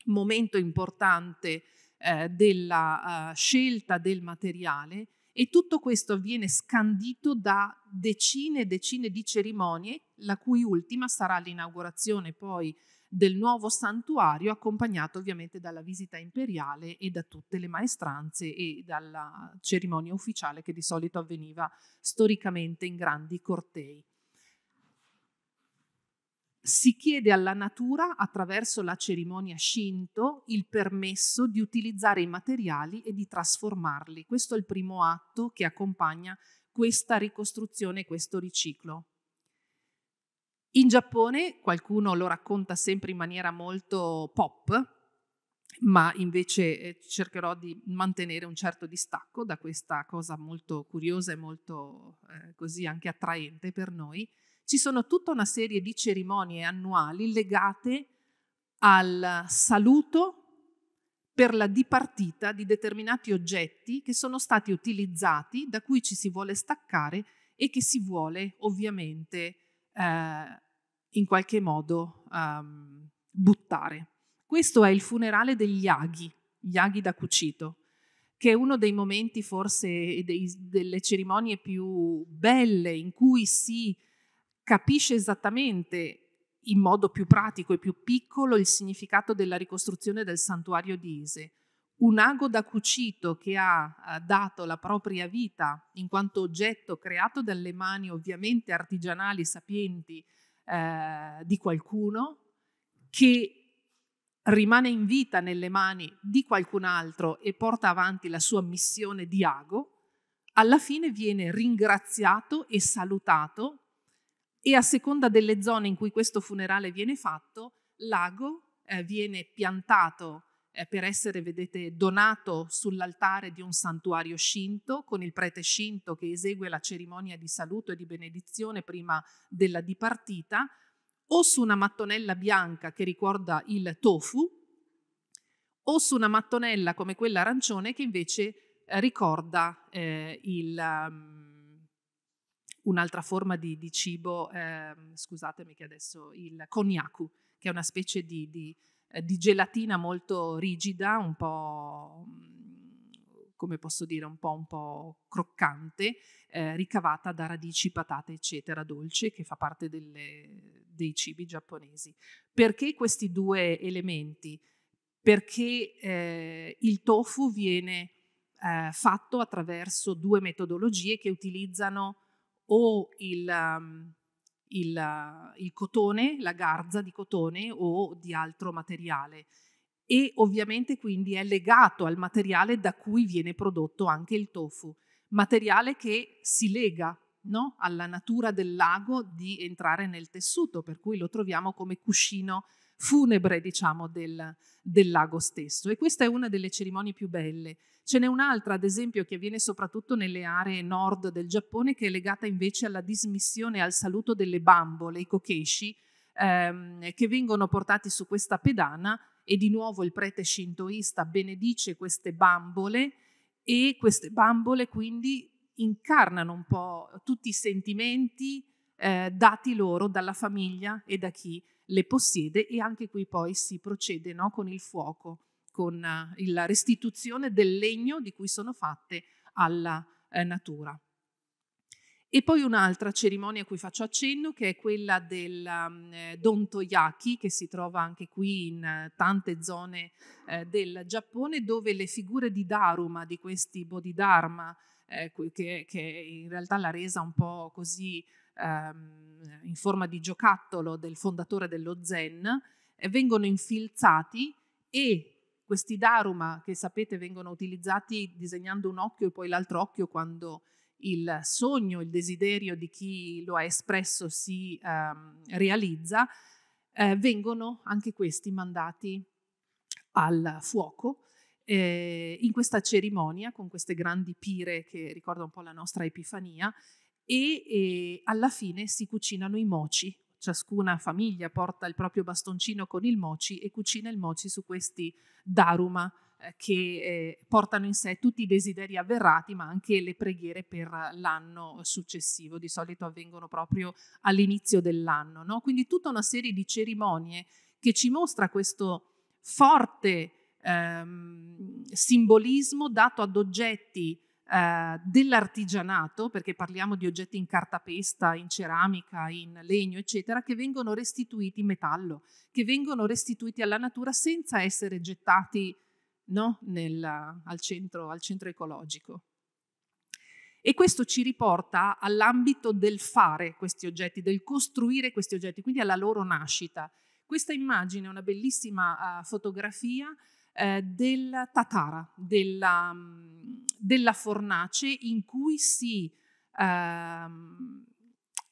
momento importante eh, della uh, scelta del materiale e tutto questo viene scandito da decine e decine di cerimonie, la cui ultima sarà l'inaugurazione poi del nuovo santuario, accompagnato ovviamente dalla visita imperiale e da tutte le maestranze e dalla cerimonia ufficiale che di solito avveniva storicamente in grandi cortei. Si chiede alla natura, attraverso la cerimonia shinto, il permesso di utilizzare i materiali e di trasformarli. Questo è il primo atto che accompagna questa ricostruzione, questo riciclo. In Giappone qualcuno lo racconta sempre in maniera molto pop, ma invece eh, cercherò di mantenere un certo distacco da questa cosa molto curiosa e molto eh, così anche attraente per noi. Ci sono tutta una serie di cerimonie annuali legate al saluto per la dipartita di determinati oggetti che sono stati utilizzati, da cui ci si vuole staccare e che si vuole ovviamente eh, in qualche modo um, buttare. Questo è il funerale degli aghi, gli aghi da cucito, che è uno dei momenti forse dei, delle cerimonie più belle in cui si capisce esattamente in modo più pratico e più piccolo il significato della ricostruzione del santuario di Ise. Un ago da cucito che ha dato la propria vita in quanto oggetto creato dalle mani ovviamente artigianali sapienti eh, di qualcuno che rimane in vita nelle mani di qualcun altro e porta avanti la sua missione di ago, alla fine viene ringraziato e salutato e a seconda delle zone in cui questo funerale viene fatto, l'ago eh, viene piantato per essere, vedete, donato sull'altare di un santuario scinto, con il prete scinto che esegue la cerimonia di saluto e di benedizione prima della dipartita, o su una mattonella bianca che ricorda il tofu, o su una mattonella come quella arancione che invece eh, ricorda eh, il, um, un'altra forma di, di cibo, ehm, scusatemi che adesso, il cognacu, che è una specie di, di eh, di gelatina molto rigida, un po' mm, come posso dire, un po', un po croccante, eh, ricavata da radici, patate, eccetera, dolce, che fa parte delle, dei cibi giapponesi. Perché questi due elementi? Perché eh, il tofu viene eh, fatto attraverso due metodologie che utilizzano o il... Um, il, il cotone, la garza di cotone o di altro materiale e ovviamente quindi è legato al materiale da cui viene prodotto anche il tofu, materiale che si lega no? alla natura del lago di entrare nel tessuto, per cui lo troviamo come cuscino funebre diciamo, del, del lago stesso. E questa è una delle cerimonie più belle. Ce n'è un'altra, ad esempio, che avviene soprattutto nelle aree nord del Giappone, che è legata invece alla dismissione e al saluto delle bambole, i kokeshi, ehm, che vengono portati su questa pedana e di nuovo il prete shintoista benedice queste bambole e queste bambole quindi incarnano un po' tutti i sentimenti eh, dati loro dalla famiglia e da chi le possiede e anche qui poi si procede no, con il fuoco, con uh, la restituzione del legno di cui sono fatte alla eh, natura. E poi un'altra cerimonia a cui faccio accenno, che è quella del um, mm, eh, Dontoyaki, che si trova anche qui in uh, tante zone uh, del Giappone, dove le figure di Daruma, di questi Bodhidharma, eh, che, che in realtà la resa un po' così ehm, in forma di giocattolo del fondatore dello Zen, eh, vengono infilzati e questi Daruma, che sapete vengono utilizzati disegnando un occhio e poi l'altro occhio quando il sogno, il desiderio di chi lo ha espresso si ehm, realizza, eh, vengono anche questi mandati al fuoco eh, in questa cerimonia con queste grandi pire che ricorda un po' la nostra Epifania e, e ehm, alla fine si cucinano i moci. Ciascuna famiglia porta il proprio bastoncino con il moci e cucina il moci su questi daruma eh, che eh, portano in sé tutti i desideri avverrati, ma anche le preghiere per l'anno successivo. Di solito avvengono proprio all'inizio dell'anno. No? Quindi tutta una serie di cerimonie che ci mostra questo forte ehm, simbolismo dato ad oggetti eh, dell'artigianato, perché parliamo di oggetti in cartapesta, in ceramica, in legno, eccetera, che vengono restituiti in metallo, che vengono restituiti alla natura senza essere gettati no, nel, al, centro, al centro ecologico. E questo ci riporta all'ambito del fare questi oggetti, del costruire questi oggetti, quindi alla loro nascita. Questa immagine è una bellissima uh, fotografia eh, della tatara, della, mm, della, fornace in cui si, ehm,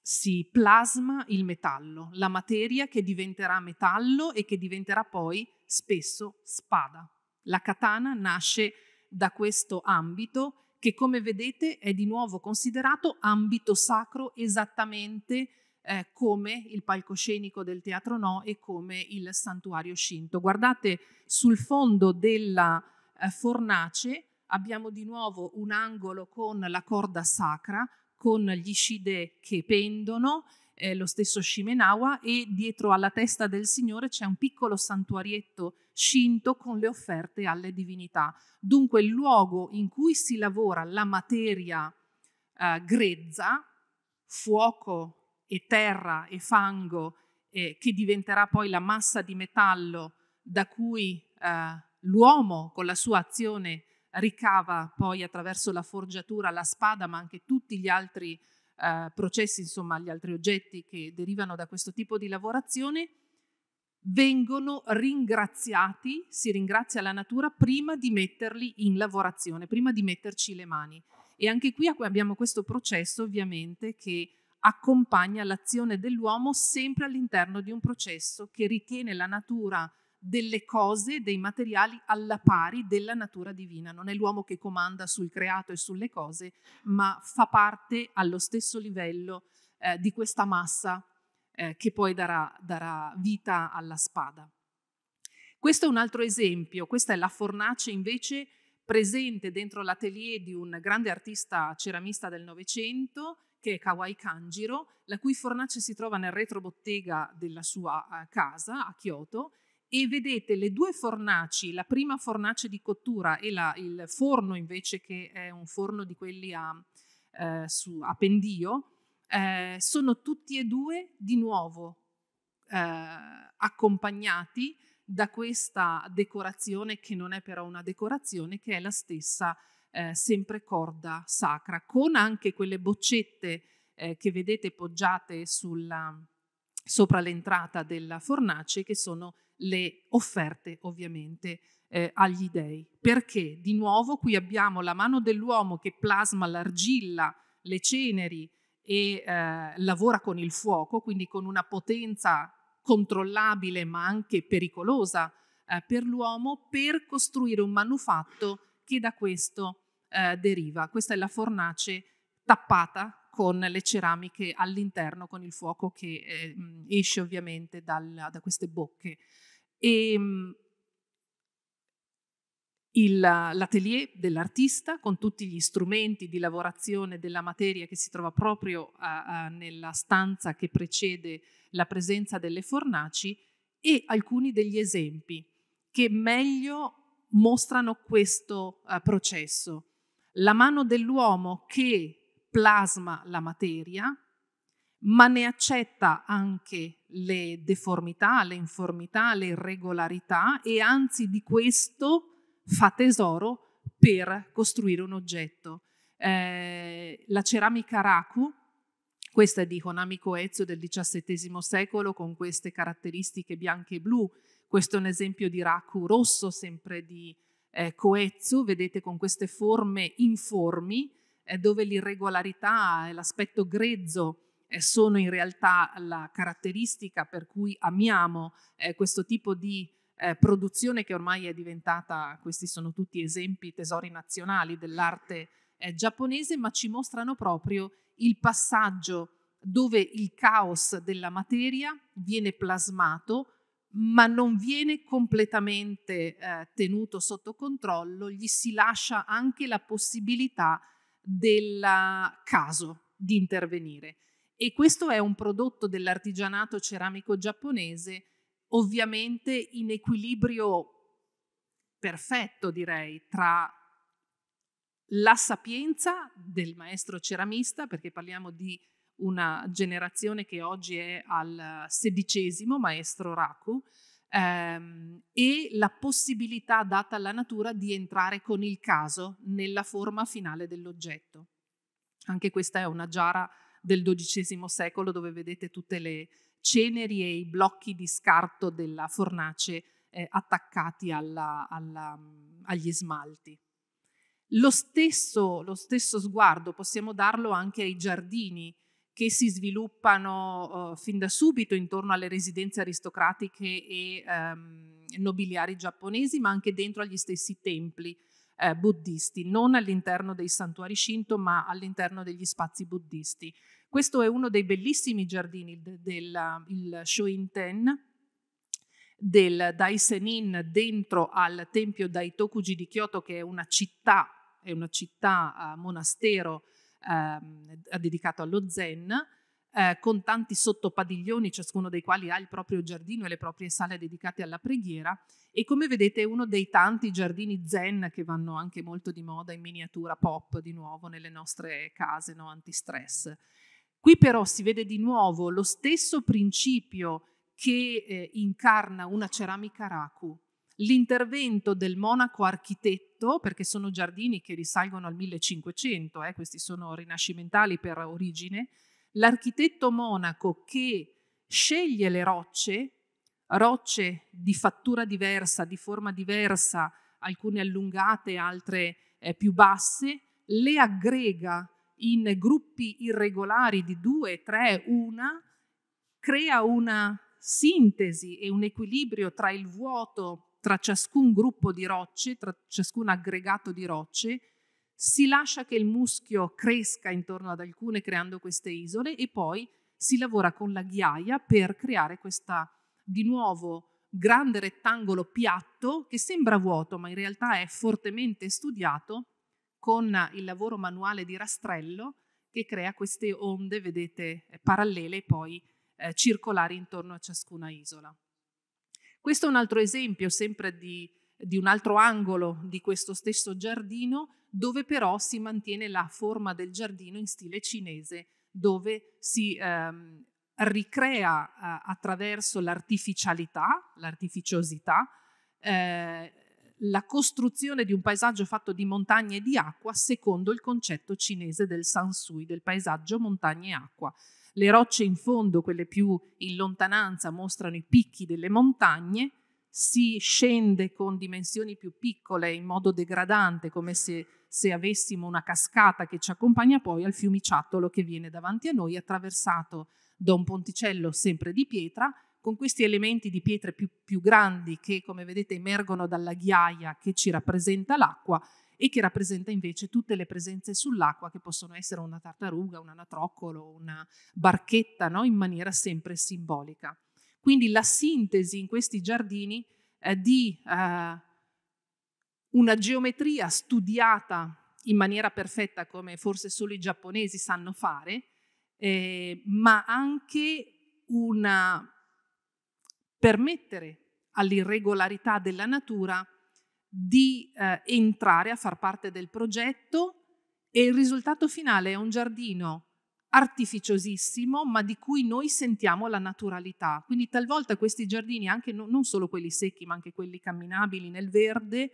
si plasma il metallo, la materia che diventerà metallo e che diventerà poi spesso spada. La katana nasce da questo ambito che come vedete è di nuovo considerato ambito sacro esattamente eh, come il palcoscenico del Teatro No e come il santuario Shinto. Guardate sul fondo della eh, fornace abbiamo di nuovo un angolo con la corda sacra, con gli shide che pendono, eh, lo stesso Shimenawa, e dietro alla testa del Signore c'è un piccolo santuarietto shinto con le offerte alle divinità. Dunque il luogo in cui si lavora la materia eh, grezza, fuoco, e terra e fango eh, che diventerà poi la massa di metallo da cui eh, l'uomo con la sua azione ricava poi attraverso la forgiatura la spada ma anche tutti gli altri eh, processi, insomma gli altri oggetti che derivano da questo tipo di lavorazione, vengono ringraziati, si ringrazia la natura prima di metterli in lavorazione, prima di metterci le mani. E anche qui abbiamo questo processo ovviamente che accompagna l'azione dell'uomo sempre all'interno di un processo che ritiene la natura delle cose, dei materiali alla pari della natura divina. Non è l'uomo che comanda sul creato e sulle cose, ma fa parte allo stesso livello eh, di questa massa eh, che poi darà, darà vita alla spada. Questo è un altro esempio, questa è la fornace invece presente dentro l'atelier di un grande artista ceramista del Novecento che è Kawai Kanjiro, la cui fornace si trova nel retrobottega della sua eh, casa a Kyoto e vedete le due fornaci, la prima fornace di cottura e la, il forno invece che è un forno di quelli a, eh, su, a pendio, eh, sono tutti e due di nuovo eh, accompagnati da questa decorazione che non è però una decorazione, che è la stessa eh, sempre corda sacra, con anche quelle boccette eh, che vedete poggiate sulla, sopra l'entrata della fornace, che sono le offerte ovviamente eh, agli dei. Perché? Di nuovo qui abbiamo la mano dell'uomo che plasma l'argilla, le ceneri e eh, lavora con il fuoco, quindi con una potenza controllabile ma anche pericolosa eh, per l'uomo, per costruire un manufatto che da questo eh, deriva. Questa è la fornace tappata con le ceramiche all'interno, con il fuoco che eh, esce ovviamente dal, da queste bocche. E, ehm, il, l'atelier dell'artista con tutti gli strumenti di lavorazione della materia che si trova proprio a, a, nella stanza che precede la presenza delle fornaci e alcuni degli esempi che meglio mostrano questo uh, processo la mano dell'uomo che plasma la materia, ma ne accetta anche le deformità, le informità, le irregolarità e anzi di questo fa tesoro per costruire un oggetto. Eh, la ceramica Raku, questa è di Konami Ezio del XVII secolo con queste caratteristiche bianche e blu, questo è un esempio di Raku rosso, sempre di eh, coezzu, vedete con queste forme informi, eh, dove l'irregolarità e l'aspetto grezzo eh, sono in realtà la caratteristica per cui amiamo eh, questo tipo di eh, produzione che ormai è diventata, questi sono tutti esempi, tesori nazionali dell'arte eh, giapponese, ma ci mostrano proprio il passaggio dove il caos della materia viene plasmato ma non viene completamente eh, tenuto sotto controllo, gli si lascia anche la possibilità del caso di intervenire. E questo è un prodotto dell'artigianato ceramico giapponese, ovviamente in equilibrio perfetto, direi, tra la sapienza del maestro ceramista, perché parliamo di una generazione che oggi è al sedicesimo maestro Raku, ehm, e la possibilità data alla natura di entrare con il caso nella forma finale dell'oggetto. Anche questa è una giara del XII secolo dove vedete tutte le ceneri e i blocchi di scarto della fornace eh, attaccati alla, alla, agli smalti. Lo stesso, lo stesso, sguardo possiamo darlo anche ai giardini che si sviluppano eh, fin da subito intorno alle residenze aristocratiche e ehm, nobiliari giapponesi, ma anche dentro agli stessi templi eh, buddisti, non all'interno dei santuari shinto, ma all'interno degli spazi buddisti. Questo è uno dei bellissimi giardini del, del il Shointen, del Daisenin dentro al tempio Daitokuji di Kyoto, che è una città, è una città eh, monastero ha ehm, dedicato allo Zen, eh, con tanti sottopadiglioni, ciascuno dei quali ha il proprio giardino e le proprie sale dedicate alla preghiera. E come vedete è uno dei tanti giardini zen che vanno anche molto di moda in miniatura pop di nuovo nelle nostre case no? antistress. Qui però si vede di nuovo lo stesso principio che eh, incarna una ceramica raku, l'intervento del monaco architetto, perché sono giardini che risalgono al 1500, eh, questi sono rinascimentali per origine, l'architetto monaco che sceglie le rocce, rocce di fattura diversa, di forma diversa, alcune allungate, altre eh, più basse, le aggrega in gruppi irregolari di due, tre, una, crea una sintesi e un equilibrio tra il vuoto tra ciascun gruppo di rocce, tra ciascun aggregato di rocce, si lascia che il muschio cresca intorno ad alcune creando queste isole e poi si lavora con la ghiaia per creare questo di nuovo grande rettangolo piatto che sembra vuoto ma in realtà è fortemente studiato con il lavoro manuale di rastrello che crea queste onde, vedete, parallele e poi eh, circolari intorno a ciascuna isola. Questo è un altro esempio sempre di, di un altro angolo di questo stesso giardino dove però si mantiene la forma del giardino in stile cinese, dove si ehm, ricrea eh, attraverso l'artificialità, l'artificiosità, eh, la costruzione di un paesaggio fatto di montagne e di acqua secondo il concetto cinese del sansui, del paesaggio montagne e acqua le rocce in fondo, quelle più in lontananza, mostrano i picchi delle montagne, si scende con dimensioni più piccole in modo degradante, come se, se avessimo una cascata che ci accompagna poi al fiumiciattolo che viene davanti a noi, attraversato da un ponticello sempre di pietra, con questi elementi di pietre più, più grandi che, come vedete, emergono dalla ghiaia che ci rappresenta l'acqua e che rappresenta invece tutte le presenze sull'acqua che possono essere una tartaruga, un anatroccolo, una barchetta, no? in maniera sempre simbolica. Quindi la sintesi in questi giardini eh, di eh, una geometria studiata in maniera perfetta come forse solo i giapponesi sanno fare, eh, ma anche una permettere all'irregolarità della natura di eh, entrare a far parte del progetto e il risultato finale è un giardino artificiosissimo, ma di cui noi sentiamo la naturalità. Quindi talvolta questi giardini, anche no, non solo quelli secchi, ma anche quelli camminabili nel verde,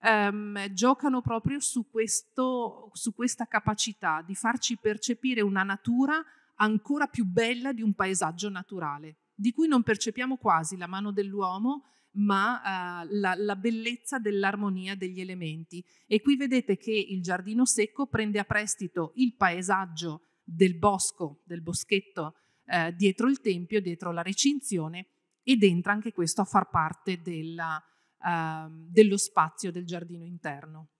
ehm, giocano proprio su, questo, su questa capacità di farci percepire una natura ancora più bella di un paesaggio naturale di cui non percepiamo quasi la mano dell'uomo, ma eh, la, la bellezza dell'armonia degli elementi. E qui vedete che il giardino secco prende a prestito il paesaggio del bosco, del boschetto eh, dietro il tempio, dietro la recinzione, ed entra anche questo a far parte della, eh, dello spazio del giardino interno.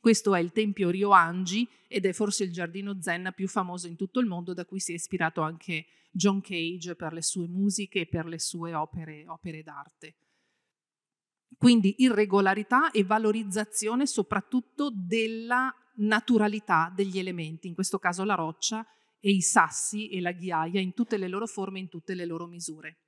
Questo è il tempio Rio Angi ed è forse il giardino zen più famoso in tutto il mondo da cui si è ispirato anche John Cage per le sue musiche e per le sue opere, opere d'arte. Quindi irregolarità e valorizzazione soprattutto della naturalità degli elementi, in questo caso la roccia e i sassi e la ghiaia in tutte le loro forme, in tutte le loro misure.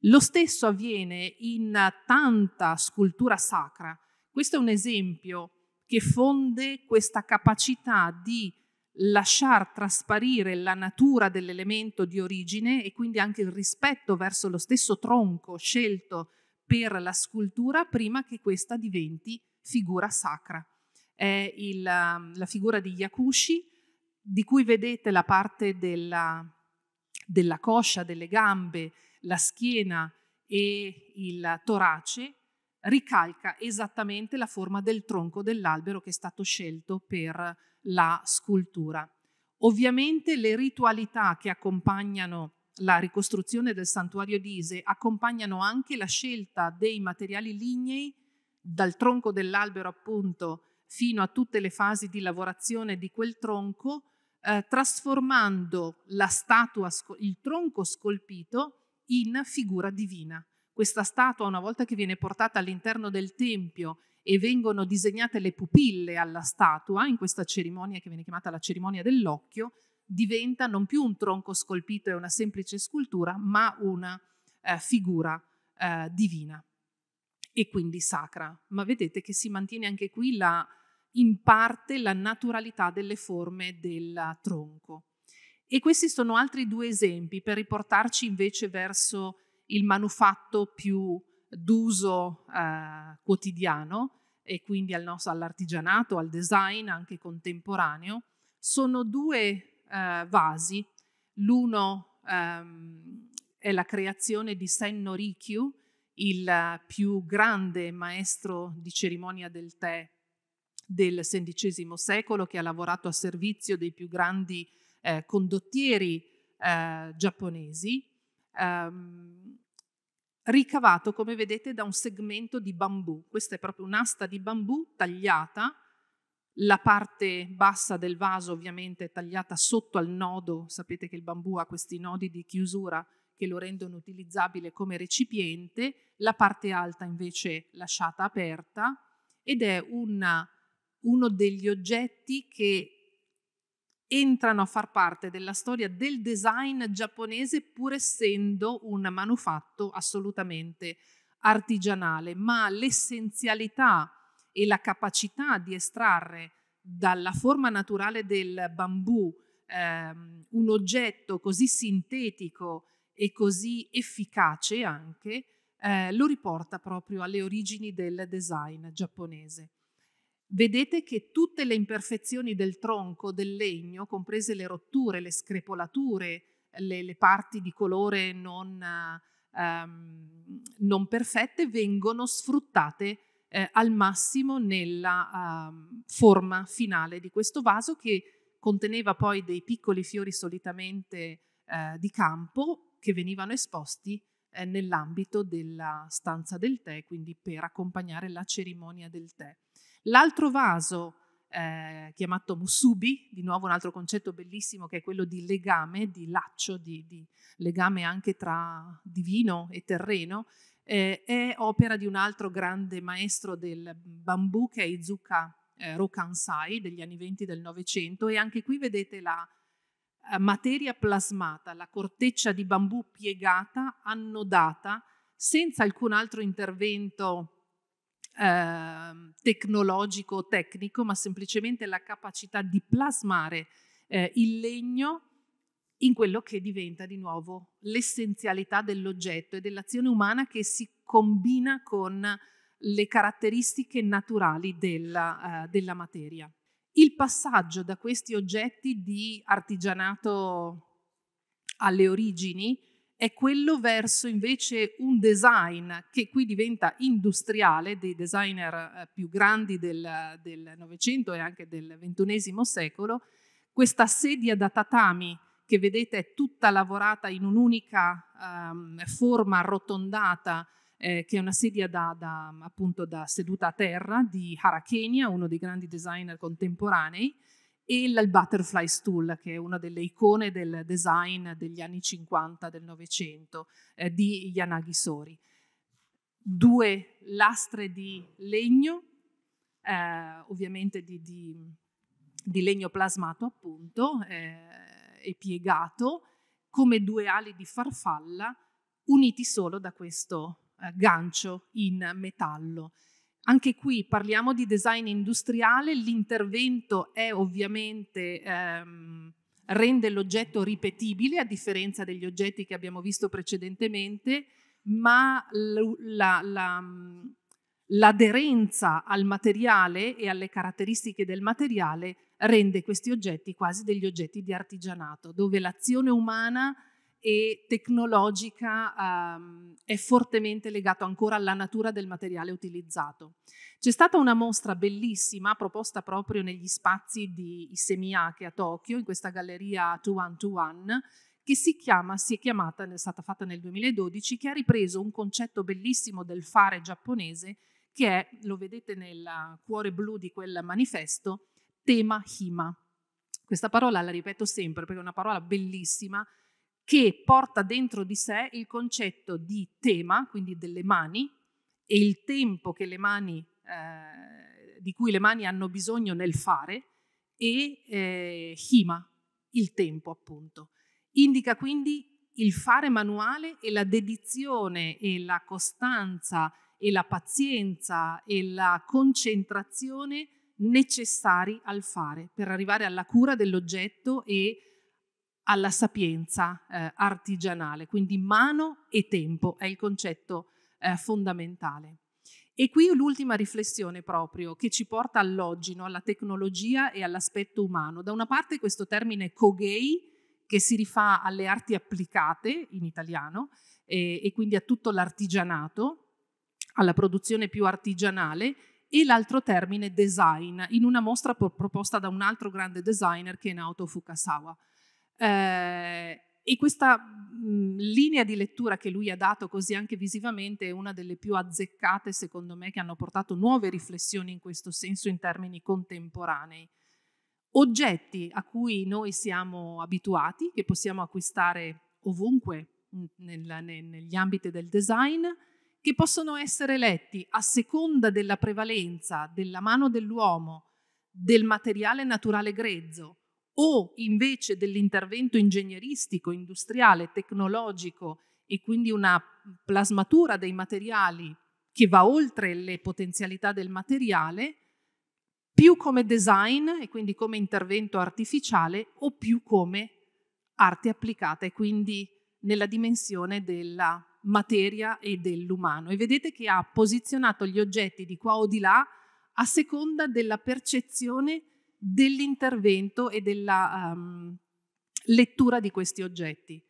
Lo stesso avviene in tanta scultura sacra. Questo è un esempio che fonde questa capacità di lasciar trasparire la natura dell'elemento di origine e quindi anche il rispetto verso lo stesso tronco scelto per la scultura prima che questa diventi figura sacra. È il, um, la figura di Yakushi, di cui vedete la parte della, della coscia, delle gambe, la schiena e il torace, ricalca esattamente la forma del tronco dell'albero che è stato scelto per la scultura. Ovviamente le ritualità che accompagnano la ricostruzione del santuario di Ise accompagnano anche la scelta dei materiali lignei, dal tronco dell'albero appunto fino a tutte le fasi di lavorazione di quel tronco, eh, trasformando statua, il tronco scolpito in figura divina. Questa statua, una volta che viene portata all'interno del tempio e vengono disegnate le pupille alla statua in questa cerimonia che viene chiamata la cerimonia dell'occhio, diventa non più un tronco scolpito e una semplice scultura, ma una eh, figura eh, divina e quindi sacra. Ma vedete che si mantiene anche qui la, in parte la naturalità delle forme del tronco. E questi sono altri due esempi per riportarci invece verso il manufatto più d'uso eh, quotidiano e quindi al nostro, all'artigianato, al design anche contemporaneo, sono due eh, vasi. L'uno ehm, è la creazione di Senno Rikyu, il eh, più grande maestro di cerimonia del tè del XVI secolo, che ha lavorato a servizio dei più grandi eh, condottieri eh, giapponesi. Um, ricavato, come vedete, da un segmento di bambù. Questa è proprio un'asta di bambù tagliata, la parte bassa del vaso ovviamente è tagliata sotto al nodo, sapete che il bambù ha questi nodi di chiusura che lo rendono utilizzabile come recipiente, la parte alta invece lasciata aperta ed è una, uno degli oggetti che entrano a far parte della storia del design giapponese pur essendo un manufatto assolutamente artigianale, ma l'essenzialità e la capacità di estrarre dalla forma naturale del bambù ehm, un oggetto così sintetico e così efficace anche, eh, lo riporta proprio alle origini del design giapponese vedete che tutte le imperfezioni del tronco, del legno, comprese le rotture, le screpolature, le, le parti di colore non, ehm, non perfette, vengono sfruttate eh, al massimo nella eh, forma finale di questo vaso che conteneva poi dei piccoli fiori solitamente eh, di campo che venivano esposti eh, nell'ambito della stanza del tè, quindi per accompagnare la cerimonia del tè. L'altro vaso, eh, chiamato musubi, di nuovo un altro concetto bellissimo che è quello di legame, di laccio, di, di legame anche tra divino e terreno, eh, è opera di un altro grande maestro del bambù che è Izuka eh, Rokansai degli anni 20 del Novecento e anche qui vedete la eh, materia plasmata, la corteccia di bambù piegata, annodata, senza alcun altro intervento eh, tecnologico tecnico, ma semplicemente la capacità di plasmare eh, il legno in quello che diventa di nuovo l'essenzialità dell'oggetto e dell'azione umana che si combina con le caratteristiche naturali della, eh, della materia. Il passaggio da questi oggetti di artigianato alle origini è quello verso invece un design che qui diventa industriale, dei designer eh, più grandi del Novecento e anche del XXI secolo. Questa sedia da tatami che vedete è tutta lavorata in un'unica um, forma arrotondata, eh, che è una sedia da, da, appunto da seduta a terra di Harakenia, uno dei grandi designer contemporanei, e il butterfly stool, che è una delle icone del design degli anni 50 del Novecento, eh, di Yanagi Sori. Due lastre di legno, eh, ovviamente di, di, di, legno plasmato appunto, eh, e piegato, come due ali di farfalla, uniti solo da questo eh, gancio in metallo. Anche qui parliamo di design industriale, l'intervento è ovviamente ehm, rende l'oggetto ripetibile a differenza degli oggetti che abbiamo visto precedentemente, ma la, la, l'aderenza al materiale e alle caratteristiche del materiale rende questi oggetti quasi degli oggetti di artigianato, dove l'azione umana e tecnologica ehm, è fortemente legato ancora alla natura del materiale utilizzato. C'è stata una mostra bellissima proposta proprio negli spazi di Isemiake a Tokyo, in questa galleria 2121, che si chiama, si è chiamata, è stata fatta nel 2012, che ha ripreso un concetto bellissimo del fare giapponese che è, lo vedete nel cuore blu di quel manifesto, tema Hima. Questa parola la ripeto sempre perché è una parola bellissima che porta dentro di sé il concetto di tema, quindi delle mani, e il tempo mani, eh, di cui le mani hanno bisogno nel fare, e eh, hima, il tempo appunto. Indica quindi il fare manuale e la dedizione e la costanza e la pazienza e la concentrazione necessari al fare per arrivare alla cura dell'oggetto e alla sapienza eh, artigianale, quindi mano e tempo è il concetto eh, fondamentale. E qui l'ultima riflessione proprio che ci porta all'oggi, no? alla tecnologia e all'aspetto umano. Da una parte questo termine kogei che si rifà alle arti applicate in italiano eh, e quindi a tutto l'artigianato, alla produzione più artigianale e l'altro termine design in una mostra proposta da un altro grande designer che è Naoto Fukasawa. Eh, e questa mhmm, linea di lettura che lui ha dato così anche visivamente è una delle più azzeccate, secondo me, che hanno portato nuove riflessioni in questo senso in termini contemporanei. Oggetti a cui noi siamo abituati, che possiamo acquistare ovunque mh, mhmm, nel, negli ambiti del design, che possono essere letti a seconda della prevalenza della mano dell'uomo, del materiale naturale grezzo, o invece dell'intervento ingegneristico, industriale, tecnologico e quindi una plasmatura dei materiali che va oltre le potenzialità del materiale, più come design e quindi come intervento artificiale o più come arte applicata e quindi nella dimensione della materia e dell'umano. E vedete che ha posizionato gli oggetti di qua o di là a seconda della percezione dell'intervento e della um, lettura di questi oggetti.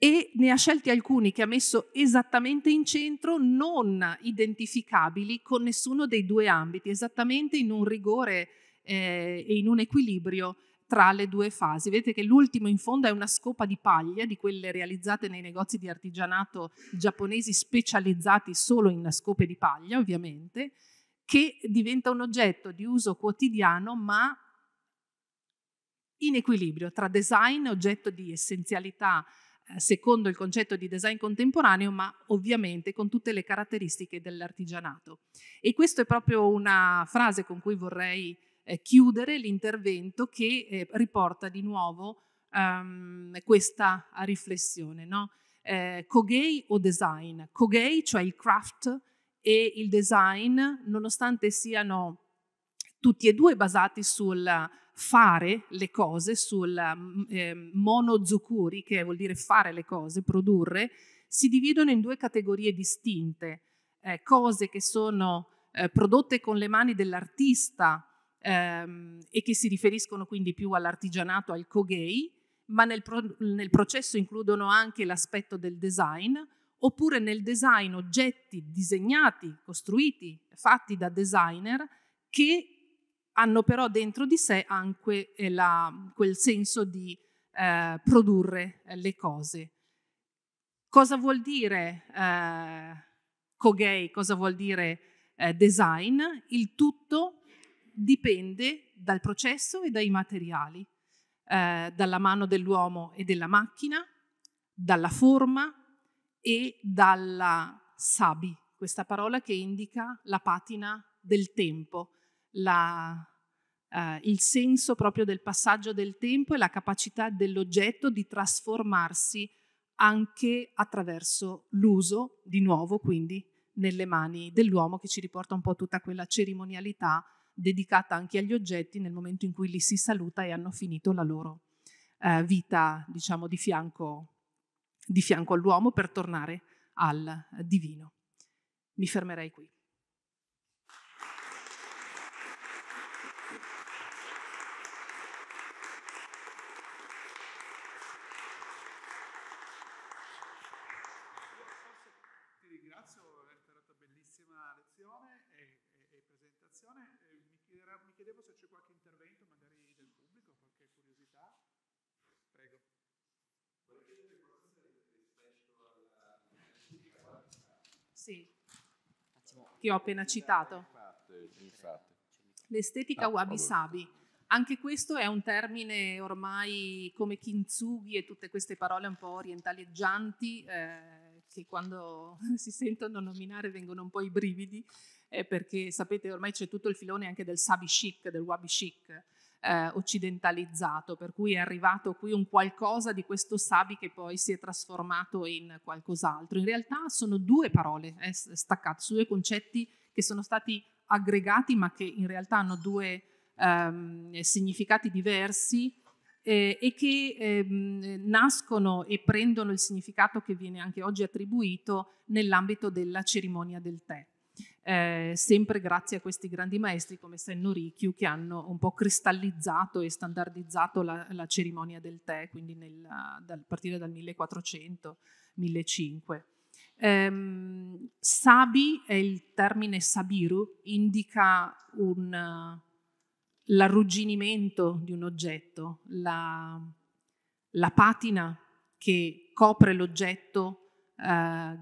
E ne ha scelti alcuni che ha messo esattamente in centro, non identificabili con nessuno dei due ambiti, esattamente in un rigore eh, e in un equilibrio tra le due fasi. Vedete che l'ultimo in fondo è una scopa di paglia, di quelle realizzate nei negozi di artigianato giapponesi specializzati solo in scope di paglia, ovviamente, che diventa un oggetto di uso quotidiano ma in equilibrio tra design, oggetto di essenzialità eh, secondo il concetto di design contemporaneo, ma ovviamente con tutte le caratteristiche dell'artigianato. E questa è proprio una frase con cui vorrei eh, chiudere l'intervento che eh, riporta di nuovo ehm, questa riflessione. No? Kogei o design? Kogei, cioè il craft, e il design, nonostante siano tutti e due basati sul fare le cose, sul eh, monozukuri, che vuol dire fare le cose, produrre, si dividono in due categorie distinte, eh, cose che sono eh, prodotte con le mani dell'artista ehm, e che si riferiscono quindi più all'artigianato, al kogei, ma nel, pro- nel processo includono anche l'aspetto del design, oppure nel design oggetti disegnati, costruiti, fatti da designer che hanno però dentro di sé anche eh, la, quel senso di eh, produrre eh, le cose. Cosa vuol dire eh, Kogei? Cosa vuol dire eh, design? Il tutto dipende dal processo e dai materiali, eh, dalla mano dell'uomo e della macchina, dalla forma, e dalla sabi, questa parola che indica la patina del tempo, la, eh, il senso proprio del passaggio del tempo e la capacità dell'oggetto di trasformarsi anche attraverso l'uso, di nuovo quindi, nelle mani dell'uomo che ci riporta un po' tutta quella cerimonialità dedicata anche agli oggetti nel momento in cui li si saluta e hanno finito la loro eh, vita, diciamo, di fianco di fianco all'uomo per tornare al divino. Mi fermerei qui. che ho appena citato. L'estetica ah, wabi sabi. Anche questo è un termine ormai come kintsugi e tutte queste parole un po' orientaleggianti eh, che quando si sentono nominare vengono un po' i brividi eh, perché sapete ormai c'è tutto il filone anche del sabi chic, del wabi chic eh, occidentalizzato, per cui è arrivato qui un qualcosa di questo sabi che poi si è trasformato in qualcos'altro. In realtà sono due parole eh, staccate, due concetti che sono stati aggregati ma che in realtà hanno due ehm, significati diversi eh, e che ehm, nascono e prendono il significato che viene anche oggi attribuito nell'ambito della cerimonia del tè eh, sempre grazie a questi grandi maestri come Senno Ricchio che hanno un po' cristallizzato e standardizzato la, la cerimonia del tè, quindi nel, dal, partire dal 1400-1500. Ehm, sabi è il termine sabiru, indica un, l'arrugginimento di un oggetto, la, la patina che copre l'oggetto eh,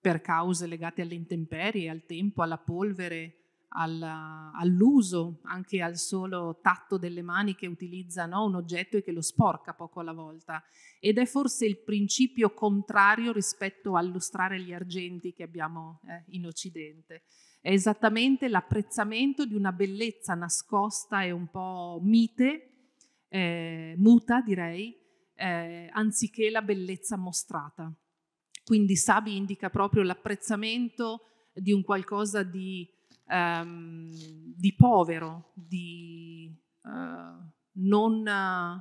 per cause legate alle intemperie, al tempo, alla polvere, alla, all'uso, anche al solo tatto delle mani che utilizza no, un oggetto e che lo sporca poco alla volta. Ed è forse il principio contrario rispetto a lustrare gli argenti che abbiamo eh, in Occidente. È esattamente l'apprezzamento di una bellezza nascosta e un po' mite, eh, muta direi, eh, anziché la bellezza mostrata. Quindi Sabi indica proprio l'apprezzamento di un qualcosa di, um, di povero, di uh, non, uh,